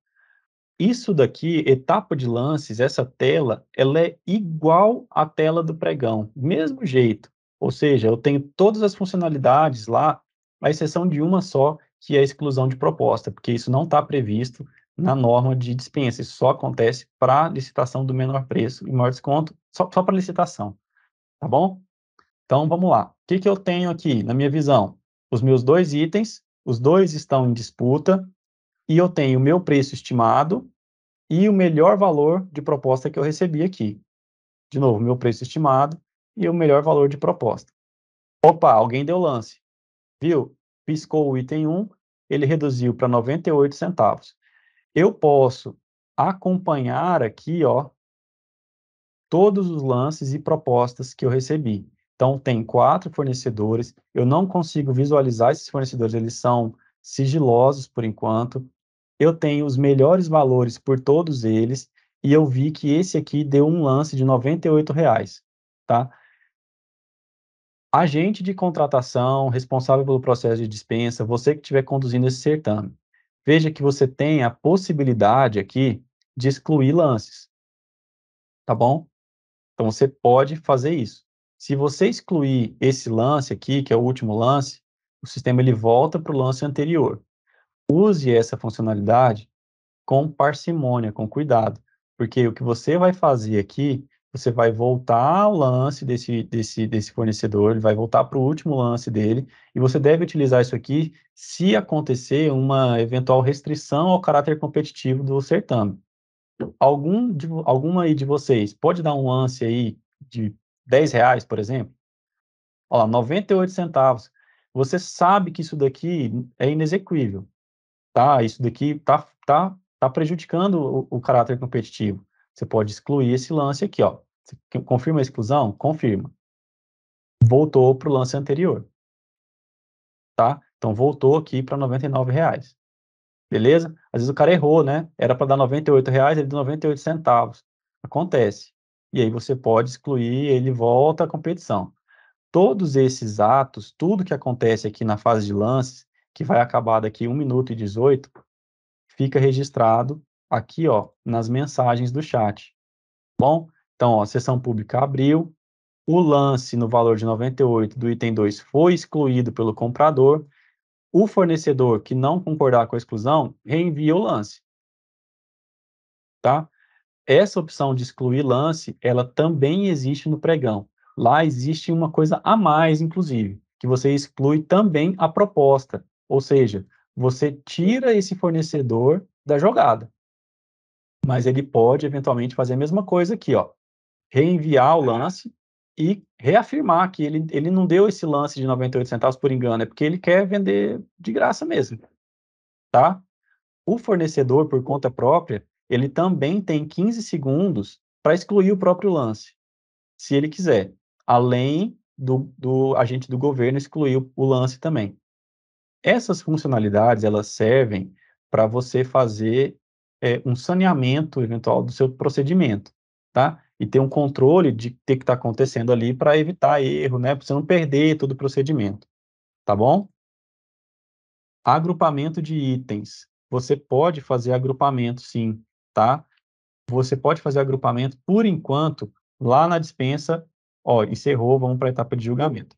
Isso daqui, etapa de lances, essa tela, ela é igual à tela do pregão, mesmo jeito. Ou seja, eu tenho todas as funcionalidades lá, a exceção de uma só, que é a exclusão de proposta, porque isso não está previsto na norma de dispensa, isso só acontece para licitação do menor preço e maior desconto, só, só para licitação, tá bom? Então, vamos lá. O que, que eu tenho aqui, na minha visão? Os meus dois itens, os dois estão em disputa, e eu tenho o meu preço estimado e o melhor valor de proposta que eu recebi aqui. De novo, meu preço estimado e o melhor valor de proposta. Opa, alguém deu lance. Viu? piscou o item 1, ele reduziu para 98 centavos. Eu posso acompanhar aqui, ó, todos os lances e propostas que eu recebi. Então, tem quatro fornecedores, eu não consigo visualizar esses fornecedores, eles são sigilosos por enquanto. Eu tenho os melhores valores por todos eles e eu vi que esse aqui deu um lance de R$ 98, reais, tá? agente de contratação responsável pelo processo de dispensa, você que estiver conduzindo esse certame, veja que você tem a possibilidade aqui de excluir lances. Tá bom? Então você pode fazer isso. Se você excluir esse lance aqui, que é o último lance, o sistema ele volta para o lance anterior. Use essa funcionalidade com parcimônia, com cuidado, porque o que você vai fazer aqui você vai voltar ao lance desse, desse, desse fornecedor, ele vai voltar para o último lance dele, e você deve utilizar isso aqui se acontecer uma eventual restrição ao caráter competitivo do certame. Algum de, alguma aí de vocês pode dar um lance aí de 10 reais, por exemplo? Olha lá, 98 centavos. Você sabe que isso daqui é inexequível, tá? Isso daqui tá, tá, tá prejudicando o, o caráter competitivo. Você pode excluir esse lance aqui, ó. Confirma a exclusão? Confirma. Voltou para o lance anterior. Tá? Então voltou aqui para R$ reais. Beleza? Às vezes o cara errou, né? Era para dar R$ reais, ele deu 98 centavos. Acontece. E aí você pode excluir, ele volta à competição. Todos esses atos, tudo que acontece aqui na fase de lances, que vai acabar daqui 1 minuto e 18, fica registrado aqui, ó, nas mensagens do chat. Bom, então, ó, a sessão pública abriu, o lance no valor de 98 do item 2 foi excluído pelo comprador, o fornecedor que não concordar com a exclusão reenvia o lance. Tá? Essa opção de excluir lance, ela também existe no pregão. Lá existe uma coisa a mais, inclusive, que você exclui também a proposta, ou seja, você tira esse fornecedor da jogada. Mas ele pode eventualmente fazer a mesma coisa aqui, ó reenviar o é. lance e reafirmar que ele, ele não deu esse lance de 98 centavos por engano, é porque ele quer vender de graça mesmo, tá? O fornecedor, por conta própria, ele também tem 15 segundos para excluir o próprio lance, se ele quiser, além do, do agente do governo excluir o, o lance também. Essas funcionalidades, elas servem para você fazer é, um saneamento eventual do seu procedimento, tá? e ter um controle de o que está acontecendo ali para evitar erro, né? Para você não perder todo o procedimento, tá bom? Agrupamento de itens. Você pode fazer agrupamento, sim, tá? Você pode fazer agrupamento, por enquanto, lá na dispensa, ó, encerrou, vamos para a etapa de julgamento.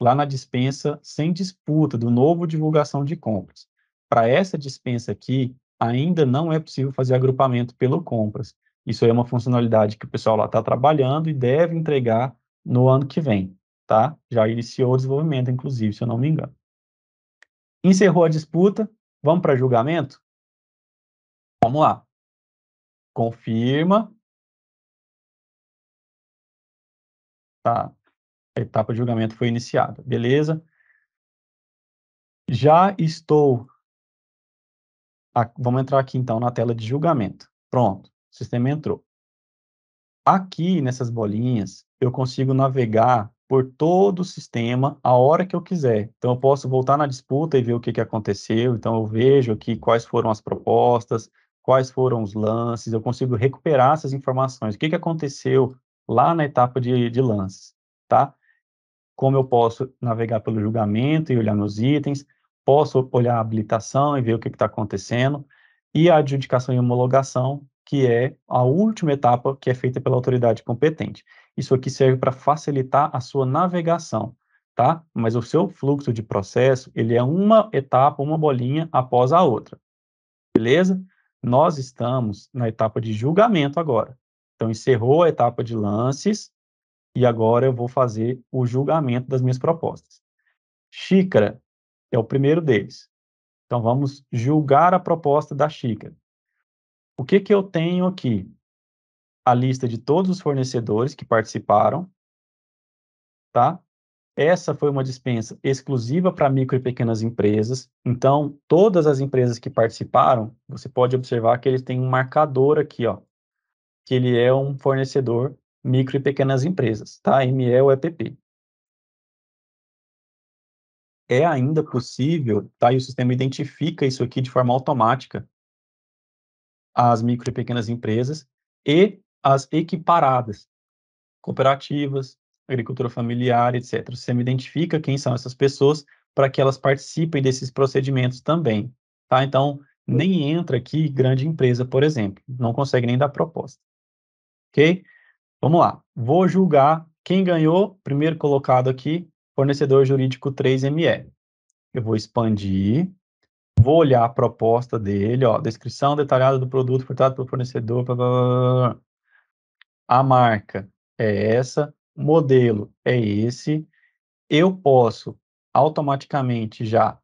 Lá na dispensa, sem disputa, do novo divulgação de compras. Para essa dispensa aqui, ainda não é possível fazer agrupamento pelo compras. Isso aí é uma funcionalidade que o pessoal lá está trabalhando e deve entregar no ano que vem, tá? Já iniciou o desenvolvimento, inclusive, se eu não me engano. Encerrou a disputa, vamos para julgamento? Vamos lá. Confirma. Tá. A etapa de julgamento foi iniciada, beleza? Já estou. Ah, vamos entrar aqui então na tela de julgamento. Pronto o sistema entrou. Aqui nessas bolinhas, eu consigo navegar por todo o sistema a hora que eu quiser. Então, eu posso voltar na disputa e ver o que, que aconteceu. Então, eu vejo aqui quais foram as propostas, quais foram os lances, eu consigo recuperar essas informações. O que, que aconteceu lá na etapa de, de lances, tá? Como eu posso navegar pelo julgamento e olhar nos itens, posso olhar a habilitação e ver o que está acontecendo, e a adjudicação e homologação, que é a última etapa que é feita pela autoridade competente. Isso aqui serve para facilitar a sua navegação, tá? Mas o seu fluxo de processo, ele é uma etapa, uma bolinha após a outra. Beleza? Nós estamos na etapa de julgamento agora. Então encerrou a etapa de lances e agora eu vou fazer o julgamento das minhas propostas. Xícara é o primeiro deles. Então vamos julgar a proposta da xícara. O que, que eu tenho aqui? A lista de todos os fornecedores que participaram, tá? Essa foi uma dispensa exclusiva para micro e pequenas empresas. Então, todas as empresas que participaram, você pode observar que ele tem um marcador aqui, ó, que ele é um fornecedor micro e pequenas empresas, tá? ME ou EPP. É ainda possível, tá? E o sistema identifica isso aqui de forma automática, as micro e pequenas empresas e as equiparadas, cooperativas, agricultura familiar, etc. Você me identifica quem são essas pessoas para que elas participem desses procedimentos também, tá? Então, nem entra aqui grande empresa, por exemplo, não consegue nem dar proposta. OK? Vamos lá. Vou julgar quem ganhou, primeiro colocado aqui, fornecedor jurídico 3ME. Eu vou expandir vou olhar a proposta dele, ó, descrição detalhada do produto portado pelo fornecedor, blá, blá, blá, a marca é essa, modelo é esse, eu posso automaticamente já,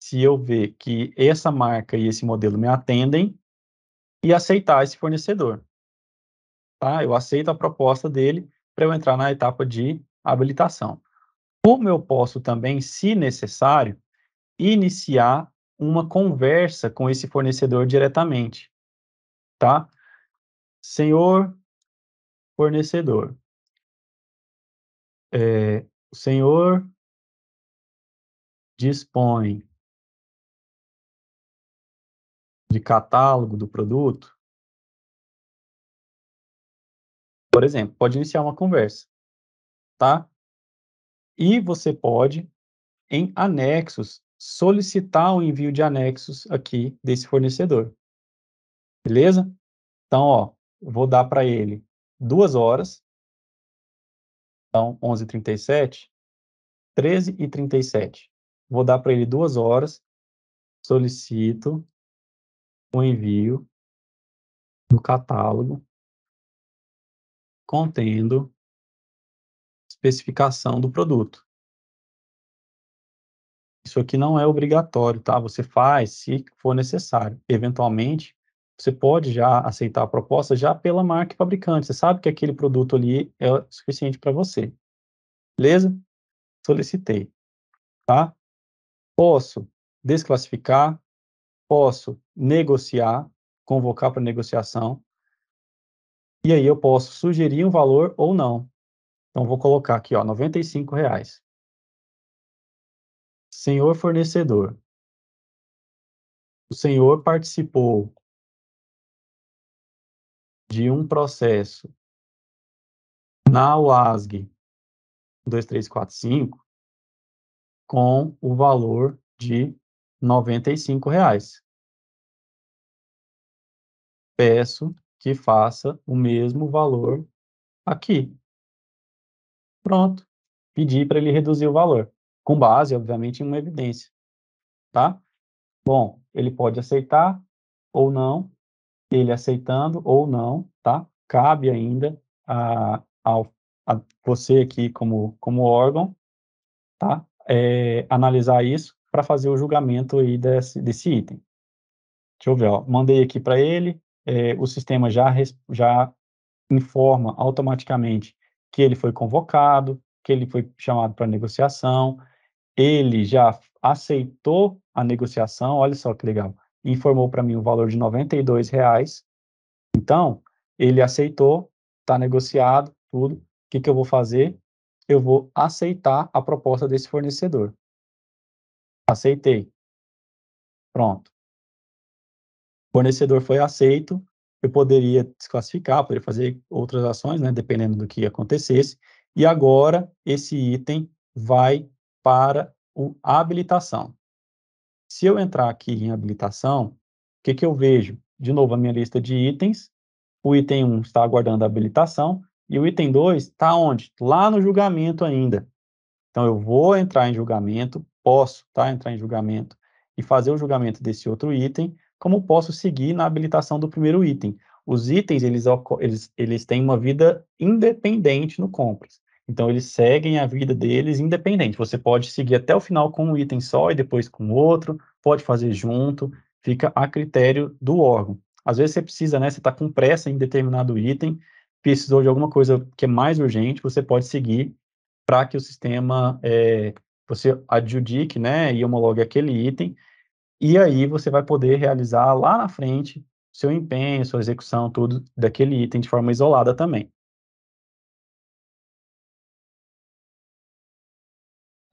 se eu ver que essa marca e esse modelo me atendem, e aceitar esse fornecedor. Tá? Eu aceito a proposta dele para eu entrar na etapa de habilitação. Como eu posso também, se necessário, iniciar uma conversa com esse fornecedor diretamente, tá? Senhor fornecedor, é, o senhor dispõe de catálogo do produto? Por exemplo, pode iniciar uma conversa, tá? E você pode, em anexos solicitar o envio de anexos aqui desse fornecedor. Beleza? Então, ó, vou dar para ele duas horas. Então, 11h37, 13h37. Vou dar para ele duas horas. Solicito o envio do catálogo contendo especificação do produto. Isso aqui não é obrigatório, tá? Você faz se for necessário. Eventualmente, você pode já aceitar a proposta já pela marca fabricante. Você sabe que aquele produto ali é suficiente para você. Beleza? Solicitei. Tá? Posso desclassificar, posso negociar, convocar para negociação. E aí eu posso sugerir um valor ou não. Então vou colocar aqui, ó, R$ reais. Senhor fornecedor. O Senhor participou de um processo na OASG 2345 com o valor de R$ 95. Reais. Peço que faça o mesmo valor aqui. Pronto. Pedi para ele reduzir o valor com base, obviamente, em uma evidência, tá? Bom, ele pode aceitar ou não, ele aceitando ou não, tá? Cabe ainda a, a, a você aqui como, como órgão, tá? É, analisar isso para fazer o julgamento aí desse, desse item. Deixa eu ver, ó, mandei aqui para ele, é, o sistema já, já informa automaticamente que ele foi convocado, que ele foi chamado para negociação, ele já aceitou a negociação, olha só que legal, informou para mim o valor de R$ reais. Então, ele aceitou, está negociado, tudo. O que, que eu vou fazer? Eu vou aceitar a proposta desse fornecedor. Aceitei. Pronto. O fornecedor foi aceito, eu poderia desclassificar, poderia fazer outras ações, né, dependendo do que acontecesse. E agora esse item vai para o habilitação. Se eu entrar aqui em habilitação, o que, que eu vejo? De novo, a minha lista de itens. O item 1 está aguardando a habilitação. E o item 2 está onde? Lá no julgamento ainda. Então, eu vou entrar em julgamento, posso tá, entrar em julgamento e fazer o julgamento desse outro item, como posso seguir na habilitação do primeiro item. Os itens, eles, eles, eles têm uma vida independente no compras. Então eles seguem a vida deles independente. Você pode seguir até o final com um item só e depois com outro, pode fazer junto, fica a critério do órgão. Às vezes você precisa, né? Você está com pressa em determinado item, precisou de alguma coisa que é mais urgente, você pode seguir para que o sistema é, você adjudique, né? E homologue aquele item. E aí você vai poder realizar lá na frente seu empenho, sua execução, tudo daquele item de forma isolada também.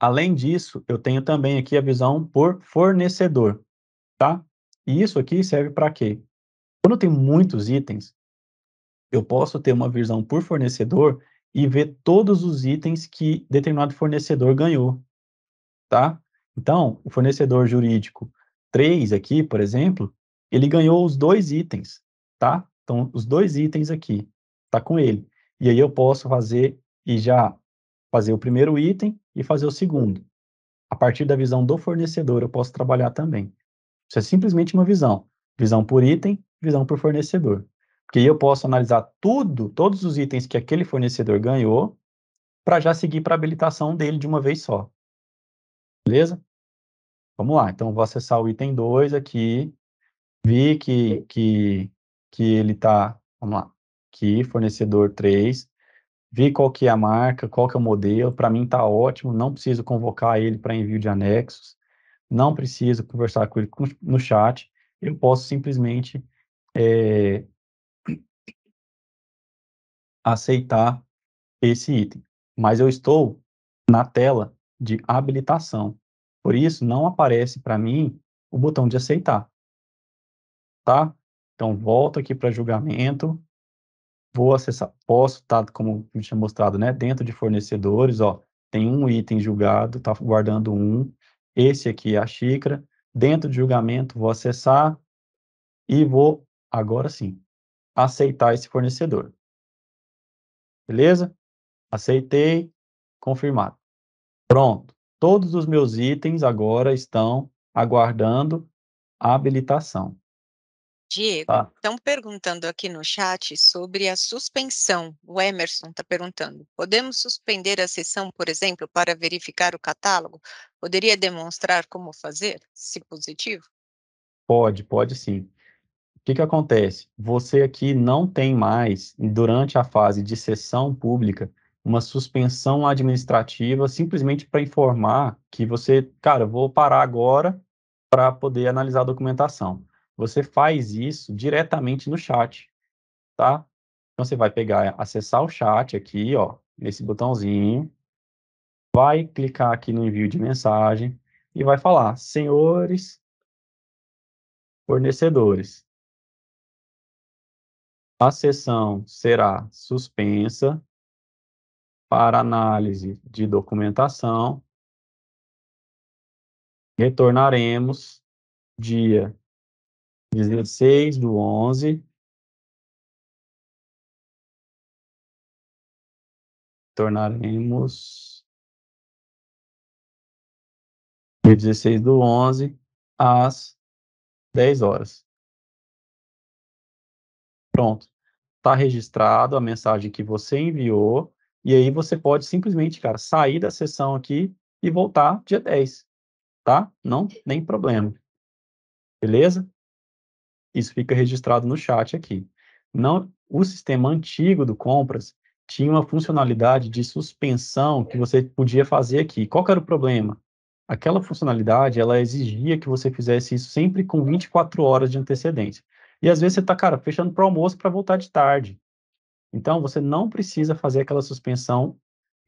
Além disso, eu tenho também aqui a visão por fornecedor, tá? E isso aqui serve para quê? Quando tem muitos itens, eu posso ter uma visão por fornecedor e ver todos os itens que determinado fornecedor ganhou, tá? Então, o fornecedor jurídico 3 aqui, por exemplo, ele ganhou os dois itens, tá? Então, os dois itens aqui, tá com ele. E aí eu posso fazer e já fazer o primeiro item e fazer o segundo. A partir da visão do fornecedor, eu posso trabalhar também. Isso é simplesmente uma visão. Visão por item, visão por fornecedor. Porque eu posso analisar tudo, todos os itens que aquele fornecedor ganhou, para já seguir para a habilitação dele de uma vez só. Beleza? Vamos lá. Então, vou acessar o item 2 aqui. Vi que, que, que ele está. Vamos lá. Aqui, fornecedor 3 ver qual que é a marca, qual que é o modelo, para mim está ótimo, não preciso convocar ele para envio de anexos, não preciso conversar com ele no chat, eu posso simplesmente é, aceitar esse item. Mas eu estou na tela de habilitação, por isso não aparece para mim o botão de aceitar, tá? Então volto aqui para julgamento, vou acessar, posso estar, tá, como tinha mostrado, né, dentro de fornecedores, ó, tem um item julgado, está guardando um, esse aqui é a xícara, dentro de julgamento vou acessar e vou, agora sim, aceitar esse fornecedor. Beleza? Aceitei, confirmado. Pronto. Todos os meus itens agora estão aguardando a habilitação. Diego, ah. estão perguntando aqui no chat sobre a suspensão. O Emerson está perguntando: podemos suspender a sessão, por exemplo, para verificar o catálogo? Poderia demonstrar como fazer, se positivo? Pode, pode sim. O que, que acontece? Você aqui não tem mais, durante a fase de sessão pública, uma suspensão administrativa simplesmente para informar que você, cara, vou parar agora para poder analisar a documentação você faz isso diretamente no chat, tá? Então você vai pegar, acessar o chat aqui, ó, nesse botãozinho, vai clicar aqui no envio de mensagem e vai falar, senhores fornecedores, a sessão será suspensa para análise de documentação. Retornaremos dia 16 do 11. Tornaremos 16 do 11 às 10 horas. Pronto. Está registrado a mensagem que você enviou. E aí você pode simplesmente, cara, sair da sessão aqui e voltar dia 10. Tá? Não tem problema. Beleza? Isso fica registrado no chat aqui. Não, o sistema antigo do compras tinha uma funcionalidade de suspensão que você podia fazer aqui. Qual era o problema? Aquela funcionalidade, ela exigia que você fizesse isso sempre com 24 horas de antecedência. E às vezes você está, cara, fechando para o almoço para voltar de tarde. Então, você não precisa fazer aquela suspensão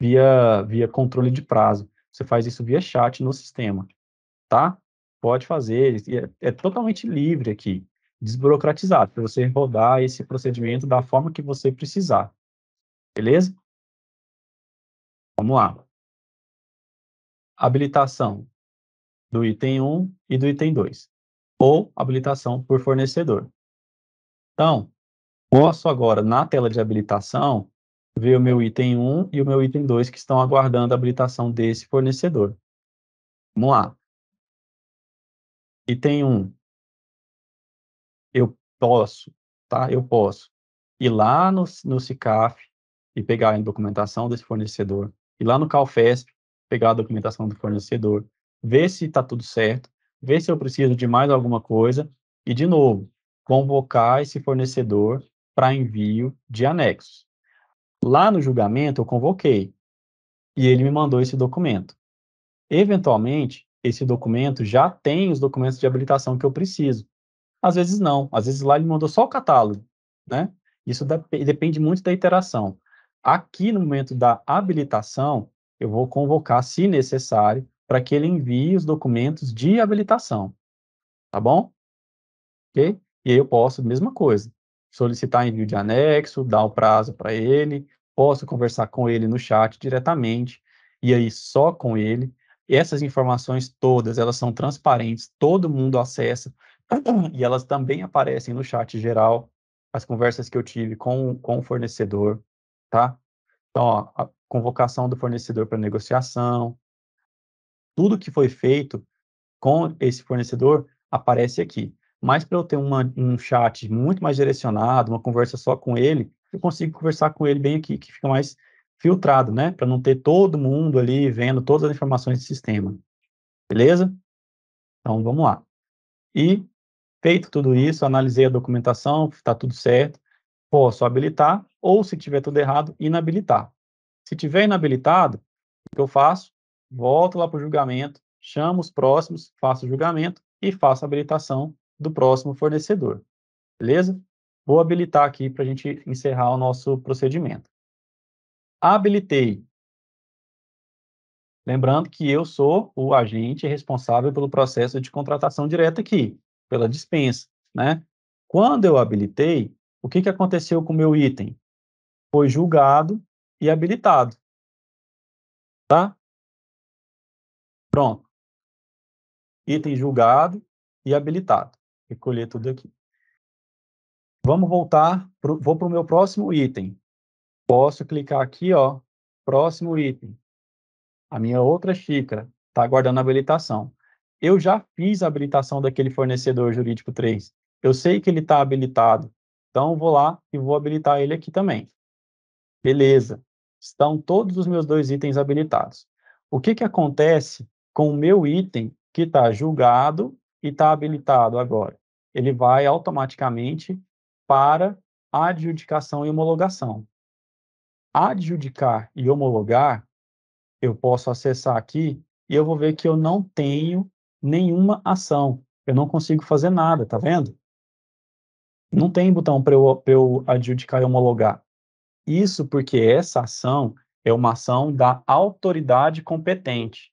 via, via controle de prazo. Você faz isso via chat no sistema, tá? Pode fazer, é, é totalmente livre aqui desburocratizado, para você rodar esse procedimento da forma que você precisar. Beleza? Vamos lá. Habilitação do item 1 e do item 2, ou habilitação por fornecedor. Então, posso agora, na tela de habilitação, ver o meu item 1 e o meu item 2 que estão aguardando a habilitação desse fornecedor. Vamos lá. Item 1, eu posso, tá? Eu posso ir lá no, no CICAF e pegar a documentação desse fornecedor, ir lá no CalFESP, pegar a documentação do fornecedor, ver se está tudo certo, ver se eu preciso de mais alguma coisa e, de novo, convocar esse fornecedor para envio de anexos. Lá no julgamento, eu convoquei e ele me mandou esse documento. Eventualmente, esse documento já tem os documentos de habilitação que eu preciso. Às vezes não, às vezes lá ele mandou só o catálogo, né? Isso depende muito da iteração. Aqui, no momento da habilitação, eu vou convocar, se necessário, para que ele envie os documentos de habilitação. Tá bom? Ok? E aí eu posso, mesma coisa, solicitar envio de anexo, dar o prazo para ele, posso conversar com ele no chat diretamente, e aí só com ele. Essas informações todas, elas são transparentes, todo mundo acessa, [CLEARS THROAT] e elas também aparecem no chat geral, as conversas que eu tive com, com o fornecedor, tá? Então, ó, a convocação do fornecedor para negociação, tudo que foi feito com esse fornecedor aparece aqui. Mas para eu ter uma, um chat muito mais direcionado, uma conversa só com ele, eu consigo conversar com ele bem aqui, que fica mais filtrado, né? Para não ter todo mundo ali vendo todas as informações do sistema. Beleza? Então, vamos lá. E Feito tudo isso, analisei a documentação, está tudo certo, posso habilitar ou, se tiver tudo errado, inabilitar. Se tiver inabilitado, o que eu faço? Volto lá para o julgamento, chamo os próximos, faço o julgamento e faço a habilitação do próximo fornecedor. Beleza? Vou habilitar aqui para a gente encerrar o nosso procedimento. Habilitei. Lembrando que eu sou o agente responsável pelo processo de contratação direta aqui pela dispensa, né? Quando eu habilitei, o que, que aconteceu com o meu item? Foi julgado e habilitado, tá? Pronto. Item julgado e habilitado. Recolher tudo aqui. Vamos voltar, pro, vou para o meu próximo item. Posso clicar aqui, ó, próximo item. A minha outra xícara está aguardando a habilitação eu já fiz a habilitação daquele fornecedor jurídico 3. Eu sei que ele está habilitado. Então, vou lá e vou habilitar ele aqui também. Beleza. Estão todos os meus dois itens habilitados. O que, que acontece com o meu item que está julgado e está habilitado agora? Ele vai automaticamente para adjudicação e homologação. Adjudicar e homologar, eu posso acessar aqui e eu vou ver que eu não tenho nenhuma ação. Eu não consigo fazer nada, tá vendo? Não tem botão para eu, eu adjudicar e homologar. Isso porque essa ação é uma ação da autoridade competente.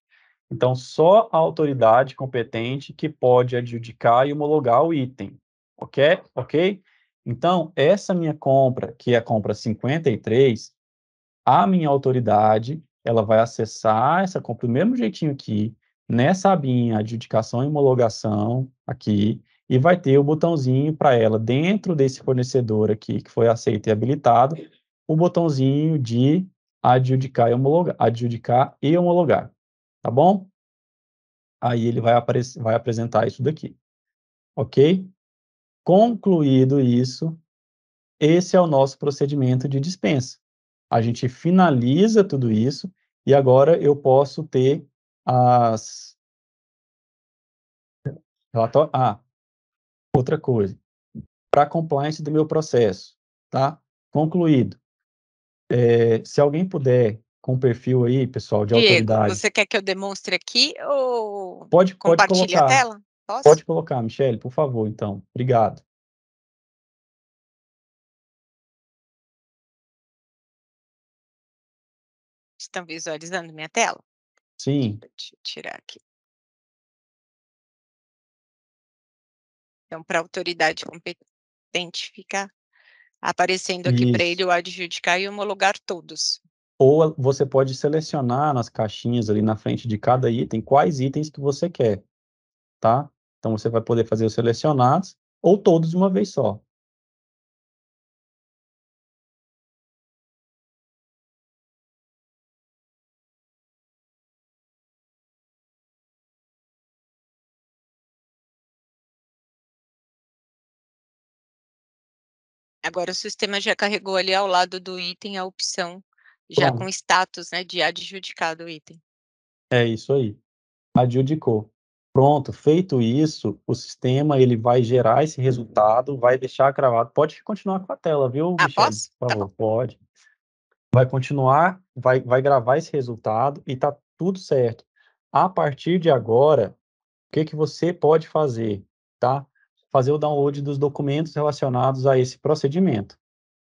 Então, só a autoridade competente que pode adjudicar e homologar o item. Ok? Ok? Então, essa minha compra, que é a compra 53, a minha autoridade, ela vai acessar essa compra do mesmo jeitinho aqui, nessa abinha adjudicação e homologação aqui e vai ter o botãozinho para ela dentro desse fornecedor aqui que foi aceito e habilitado, o botãozinho de adjudicar e homologar, adjudicar e homologar, tá bom? Aí ele vai, aparecer, vai apresentar isso daqui, ok? Concluído isso, esse é o nosso procedimento de dispensa. A gente finaliza tudo isso e agora eu posso ter as. Relatório... Ah, outra coisa. Para compliance do meu processo, tá? Concluído. É, se alguém puder com o perfil aí, pessoal, de Diego, autoridade. Você quer que eu demonstre aqui ou pode, pode colocar. a tela? Posso? Pode colocar, Michele, por favor, então. Obrigado. Estão visualizando minha tela? Sim. Deixa eu tirar aqui. Então, para a autoridade competente ficar aparecendo aqui para ele o adjudicar e homologar todos. Ou você pode selecionar nas caixinhas ali na frente de cada item quais itens que você quer, tá? Então você vai poder fazer os selecionados ou todos de uma vez só. Agora o sistema já carregou ali ao lado do item a opção já Bom. com status, né, de adjudicado o item. É isso aí. Adjudicou. Pronto, feito isso, o sistema ele vai gerar esse resultado, vai deixar cravado. Pode continuar com a tela, viu? Ah, Michel? posso? Por tá favor, tá pode. Vai continuar, vai, vai gravar esse resultado e tá tudo certo. A partir de agora, o que que você pode fazer, tá? fazer o download dos documentos relacionados a esse procedimento.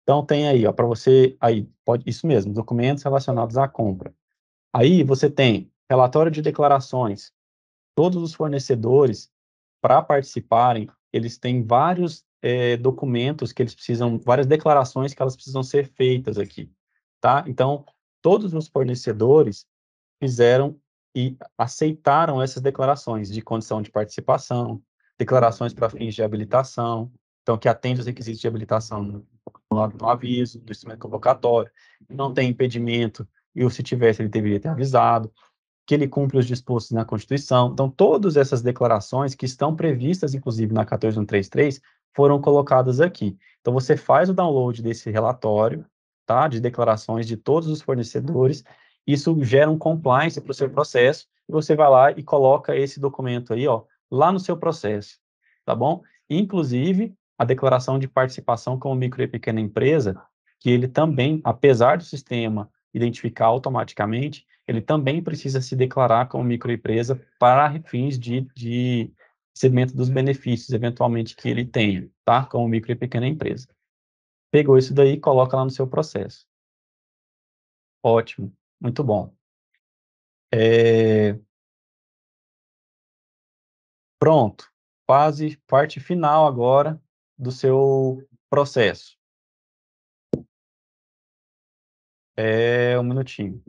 Então tem aí, ó, para você aí, pode isso mesmo, documentos relacionados à compra. Aí você tem relatório de declarações. Todos os fornecedores para participarem, eles têm vários é, documentos que eles precisam, várias declarações que elas precisam ser feitas aqui, tá? Então todos os fornecedores fizeram e aceitaram essas declarações de condição de participação, declarações para fins de habilitação, então que atende os requisitos de habilitação no, no aviso, do instrumento convocatório, não tem impedimento, e se tivesse, ele deveria ter avisado, que ele cumpre os dispostos na Constituição. Então, todas essas declarações que estão previstas, inclusive, na 14133, foram colocadas aqui. Então, você faz o download desse relatório, tá, de declarações de todos os fornecedores, isso gera um compliance para o seu processo, e você vai lá e coloca esse documento aí, ó, lá no seu processo, tá bom? Inclusive, a declaração de participação como micro e pequena empresa, que ele também, apesar do sistema identificar automaticamente, ele também precisa se declarar como microempresa para fins de, de segmento dos benefícios, eventualmente, que ele tenha, tá? Como micro e pequena empresa. Pegou isso daí e coloca lá no seu processo. Ótimo, muito bom. É, Pronto, fase, parte final agora do seu processo. É um minutinho.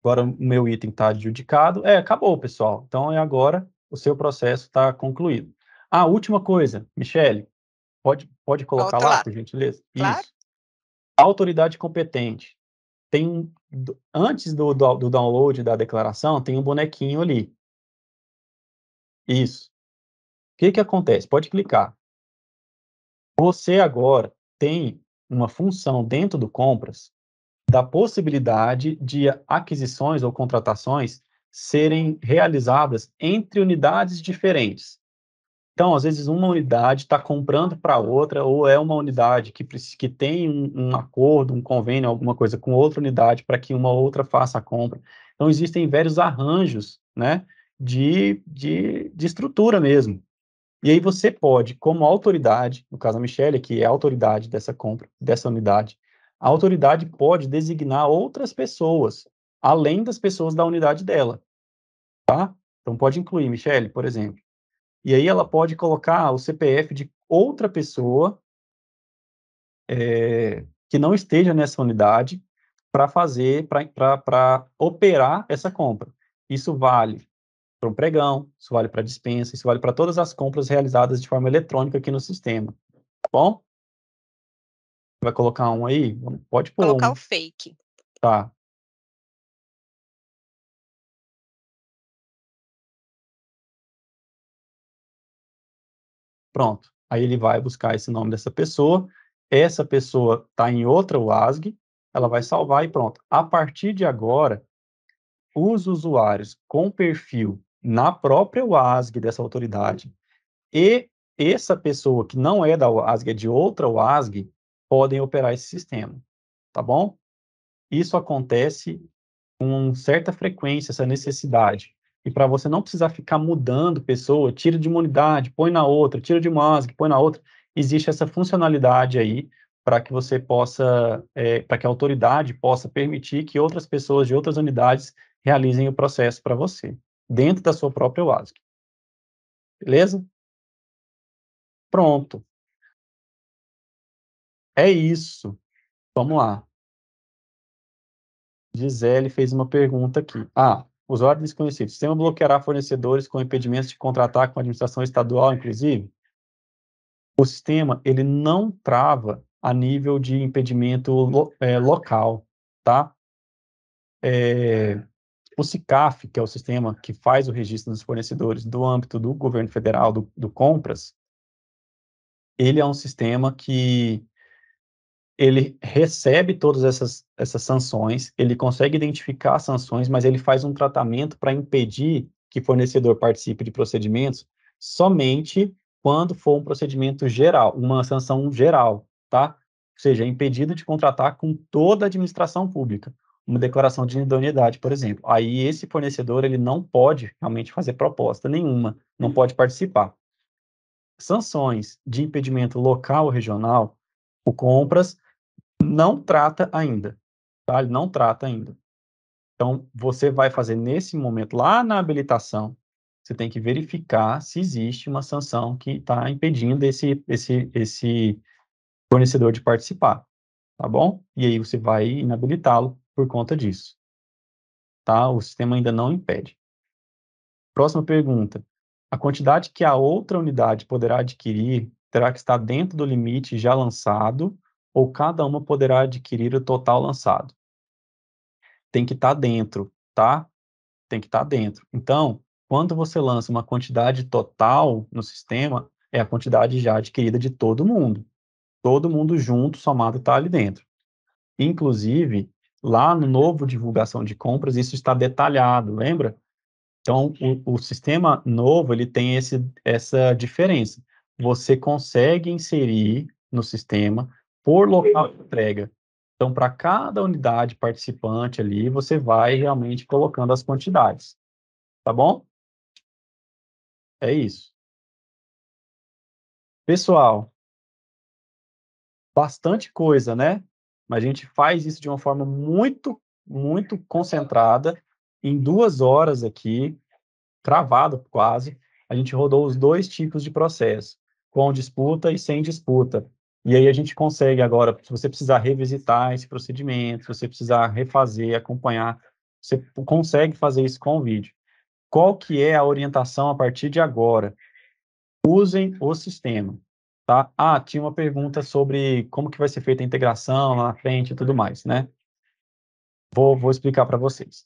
Agora o meu item está adjudicado. É, acabou, pessoal. Então é agora o seu processo está concluído. Ah, última coisa, Michele, pode, pode colocar lá, por gentileza? Claro. Isso. Autoridade competente tem antes do, do download da declaração, tem um bonequinho ali. Isso. O que, que acontece? Pode clicar. Você agora tem uma função dentro do compras da possibilidade de aquisições ou contratações serem realizadas entre unidades diferentes. Então, às vezes, uma unidade está comprando para outra, ou é uma unidade que, que tem um, um acordo, um convênio, alguma coisa com outra unidade para que uma outra faça a compra. Então, existem vários arranjos né, de, de, de estrutura mesmo. E aí você pode, como autoridade, no caso a Michelle, que é a autoridade dessa compra, dessa unidade, a autoridade pode designar outras pessoas, além das pessoas da unidade dela. Tá? Então, pode incluir Michelle, por exemplo e aí ela pode colocar o CPF de outra pessoa é, que não esteja nessa unidade para fazer, para operar essa compra. Isso vale para um pregão, isso vale para dispensa, isso vale para todas as compras realizadas de forma eletrônica aqui no sistema. Tá bom? Vai colocar um aí? Pode pôr. Colocar um. o fake. Tá. Pronto. Aí ele vai buscar esse nome dessa pessoa. Essa pessoa está em outra WASG, ela vai salvar e pronto. A partir de agora, os usuários com perfil na própria WASG dessa autoridade e essa pessoa que não é da WASG, é de outra WASG, podem operar esse sistema, tá bom? Isso acontece com certa frequência, essa necessidade. E para você não precisar ficar mudando pessoa, tira de uma unidade, põe na outra, tira de uma ASIC, põe na outra, existe essa funcionalidade aí para que você possa, é, para que a autoridade possa permitir que outras pessoas de outras unidades realizem o processo para você, dentro da sua própria ASIC. Beleza? Pronto. É isso. Vamos lá. Gisele fez uma pergunta aqui. Ah, Usuário desconhecido. O sistema bloqueará fornecedores com impedimentos de contratar com a administração estadual, inclusive? O sistema, ele não trava a nível de impedimento lo, é, local, tá? É, o SICAF, que é o sistema que faz o registro dos fornecedores do âmbito do governo federal, do, do compras, ele é um sistema que ele recebe todas essas, essas sanções, ele consegue identificar as sanções, mas ele faz um tratamento para impedir que fornecedor participe de procedimentos somente quando for um procedimento geral, uma sanção geral, tá? Ou seja, é impedido de contratar com toda a administração pública, uma declaração de idoneidade, por exemplo. Aí esse fornecedor, ele não pode realmente fazer proposta nenhuma, não pode participar. Sanções de impedimento local ou regional, o compras não trata ainda. Tá? Ele não trata ainda. Então, você vai fazer nesse momento, lá na habilitação, você tem que verificar se existe uma sanção que está impedindo esse, esse, esse fornecedor de participar, tá bom? E aí você vai inabilitá-lo por conta disso, tá? O sistema ainda não impede. Próxima pergunta. A quantidade que a outra unidade poderá adquirir terá que estar dentro do limite já lançado ou cada uma poderá adquirir o total lançado. Tem que estar tá dentro, tá? Tem que estar tá dentro. Então, quando você lança uma quantidade total no sistema, é a quantidade já adquirida de todo mundo. Todo mundo junto, somado, está ali dentro. Inclusive, lá no novo divulgação de compras, isso está detalhado, lembra? Então, o, o, sistema novo, ele tem esse, essa diferença. Você consegue inserir no sistema por local de entrega. Então, para cada unidade participante ali, você vai realmente colocando as quantidades. Tá bom? É isso. Pessoal, bastante coisa, né? Mas a gente faz isso de uma forma muito, muito concentrada, em duas horas aqui, travado quase. A gente rodou os dois tipos de processo, com disputa e sem disputa. E aí a gente consegue agora, se você precisar revisitar esse procedimento, se você precisar refazer, acompanhar, você consegue fazer isso com o vídeo. Qual que é a orientação a partir de agora? Usem o sistema, tá? Ah, tinha uma pergunta sobre como que vai ser feita a integração lá na frente e tudo mais, né? Vou, vou explicar para vocês.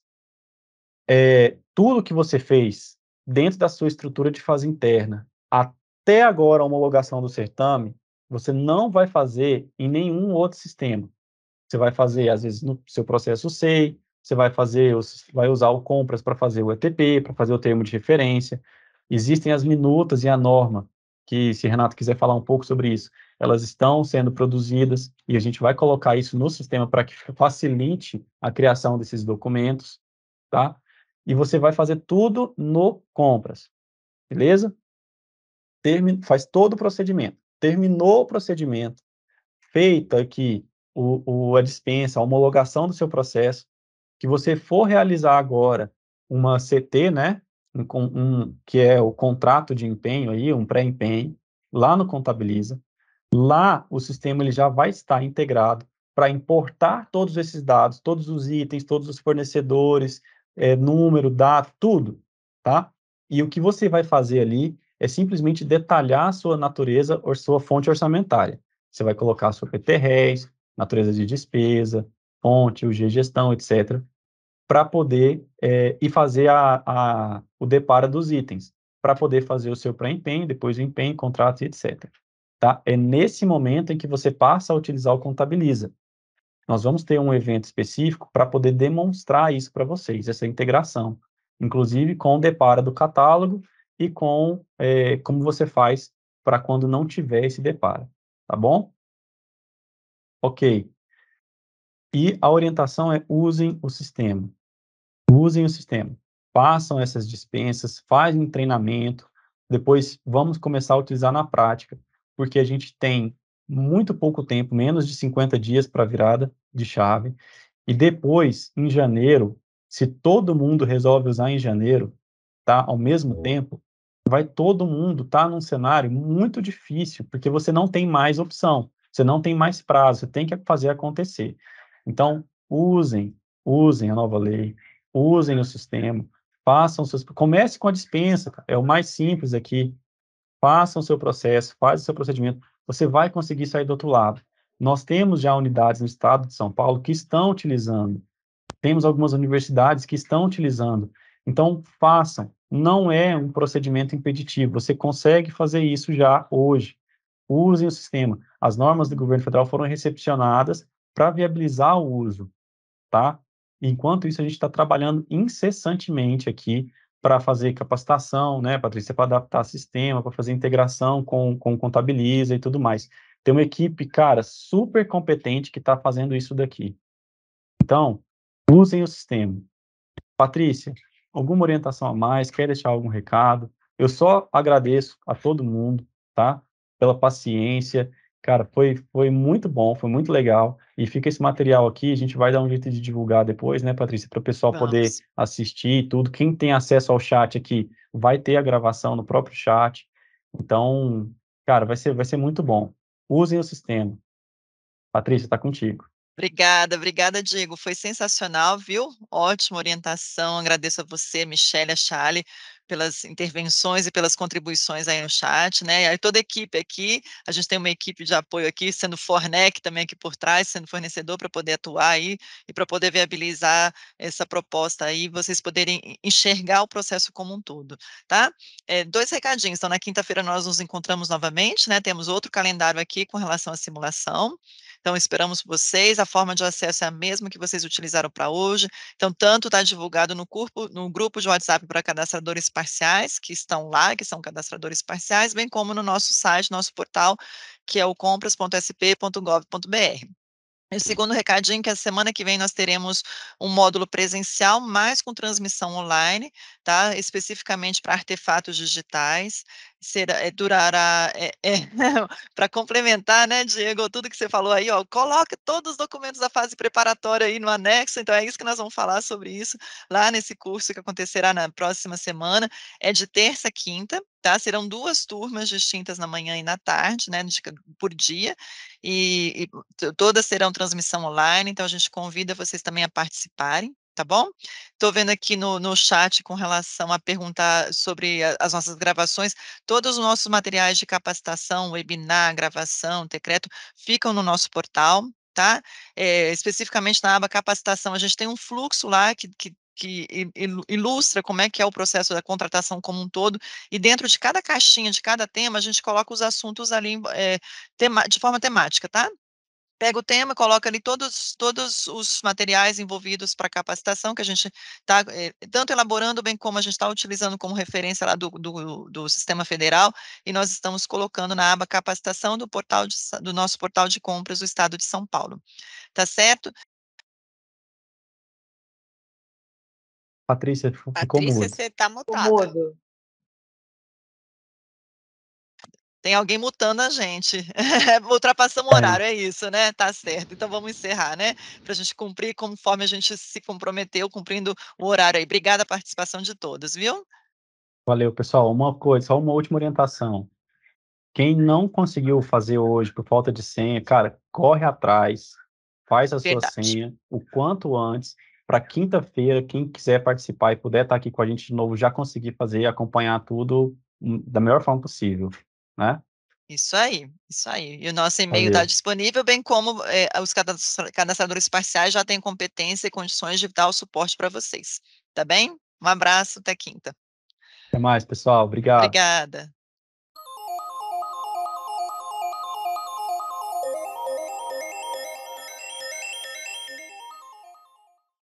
É, tudo que você fez dentro da sua estrutura de fase interna, até agora a homologação do certame, você não vai fazer em nenhum outro sistema. Você vai fazer, às vezes, no seu processo SEI, você vai fazer, vai usar o compras para fazer o ETP, para fazer o termo de referência. Existem as minutas e a norma, que se Renato quiser falar um pouco sobre isso, elas estão sendo produzidas e a gente vai colocar isso no sistema para que facilite a criação desses documentos, tá? E você vai fazer tudo no compras, beleza? Termin... Faz todo o procedimento terminou o procedimento, feita aqui o, o, a dispensa, a homologação do seu processo, que você for realizar agora uma CT, né, um, um, que é o contrato de empenho aí, um pré-empenho, lá no Contabiliza, lá o sistema ele já vai estar integrado para importar todos esses dados, todos os itens, todos os fornecedores, é, número, data, tudo, tá? E o que você vai fazer ali é simplesmente detalhar a sua natureza ou sua fonte orçamentária. Você vai colocar a sua PTRES, natureza de despesa, fonte, o G gestão, etc., para poder é, e fazer a, a, o deparo dos itens, para poder fazer o seu pré-empenho, depois o empenho, contrato, etc. Tá? É nesse momento em que você passa a utilizar o Contabiliza. Nós vamos ter um evento específico para poder demonstrar isso para vocês, essa integração, inclusive com o deparo do catálogo e com é, como você faz para quando não tiver esse deparo, depara, tá bom? Ok. E a orientação é usem o sistema. Usem o sistema. passam essas dispensas, fazem treinamento, depois vamos começar a utilizar na prática, porque a gente tem muito pouco tempo, menos de 50 dias para virada de chave, e depois, em janeiro, se todo mundo resolve usar em janeiro, tá, ao mesmo tempo, vai todo mundo estar tá num cenário muito difícil, porque você não tem mais opção, você não tem mais prazo, você tem que fazer acontecer. Então, usem, usem a nova lei, usem o sistema, façam seus. Comece com a dispensa, é o mais simples aqui. Façam o seu processo, façam o seu procedimento, você vai conseguir sair do outro lado. Nós temos já unidades no estado de São Paulo que estão utilizando, temos algumas universidades que estão utilizando. Então, façam, não é um procedimento impeditivo. Você consegue fazer isso já hoje. Usem o sistema. As normas do governo federal foram recepcionadas para viabilizar o uso, tá? Enquanto isso, a gente está trabalhando incessantemente aqui para fazer capacitação, né, Patrícia, para adaptar sistema, para fazer integração com, com Contabiliza e tudo mais. Tem uma equipe, cara, super competente que está fazendo isso daqui. Então, usem o sistema. Patrícia, alguma orientação a mais, quer deixar algum recado. Eu só agradeço a todo mundo, tá? Pela paciência. Cara, foi, foi muito bom, foi muito legal. E fica esse material aqui, a gente vai dar um jeito de divulgar depois, né, Patrícia? Para o pessoal Vamos. poder assistir tudo. Quem tem acesso ao chat aqui vai ter a gravação no próprio chat. Então, cara, vai ser, vai ser muito bom. Usem o sistema. Patrícia, está contigo. Obrigada, obrigada, Diego. Foi sensacional, viu? Ótima orientação. Agradeço a você, Michelle, a Charlie, pelas intervenções e pelas contribuições aí no chat, né? E aí toda a equipe aqui, a gente tem uma equipe de apoio aqui, sendo Fornec também aqui por trás, sendo fornecedor para poder atuar aí e para poder viabilizar essa proposta aí, vocês poderem enxergar o processo como um todo, tá? É, dois recadinhos. Então, na quinta-feira nós nos encontramos novamente, né? Temos outro calendário aqui com relação à simulação. Então, esperamos vocês. A forma de acesso é a mesma que vocês utilizaram para hoje. Então, tanto está divulgado no, corpo, no grupo de WhatsApp para cadastradores parciais, que estão lá, que são cadastradores parciais, bem como no nosso site, nosso portal, que é o compras.sp.gov.br. E o segundo recadinho que a semana que vem nós teremos um módulo presencial, mas com transmissão online, tá? Especificamente para artefatos digitais será, eh, durará, é, é, para complementar, né, Diego, tudo que você falou aí, ó, coloque todos os documentos da fase preparatória aí no anexo, então é isso que nós vamos falar sobre isso lá nesse curso que acontecerá na próxima semana, é de terça a quinta, tá? Serão duas turmas distintas na manhã e na tarde, né, por dia, e, e todas serão transmissão online, então a gente convida vocês também a participarem, tá bom? Estou vendo aqui no, no chat com relação a perguntar sobre a, as nossas gravações. Todos os nossos materiais de capacitação, webinar, gravação, decreto, ficam no nosso portal, tá? É, especificamente na aba capacitação, a gente tem um fluxo lá que, que que ilustra como é que é o processo da contratação como um todo, e dentro de cada caixinha, de cada tema, a gente coloca os assuntos ali é, tema, de forma temática, tá? pega o tema, coloca ali todos, todos os materiais envolvidos para capacitação que a gente está é, eh, tanto elaborando bem como a gente está utilizando como referência lá do, do, do, sistema federal e nós estamos colocando na aba capacitação do portal de, do nosso portal de compras do Estado de São Paulo, tá certo? Patrícia, ficou Patrícia, você está mutado. Tem alguém mutando a gente. Uhum. [LAUGHS] Ultrapassamos o é. horário, é isso, né? Tá certo. Então vamos encerrar, né? Para a gente cumprir conforme a gente se comprometeu, cumprindo o horário aí. Obrigada a participação de todos, viu? Valeu, pessoal. Uma coisa, só uma última orientação. Quem não conseguiu fazer hoje por falta de senha, cara, corre atrás, faz a Verdade. sua senha o quanto antes. Para quinta-feira, quem quiser participar e puder estar tá aqui com a gente de novo, já conseguir fazer, e acompanhar tudo hum, da melhor forma possível né? Isso aí, isso aí. E o nosso e-mail está disponível, bem como é, os cadastradores parciais já têm competência e condições de dar o suporte para vocês. Tá bem? Um abraço, até quinta. Até mais, pessoal. Obrigado. Obrigada.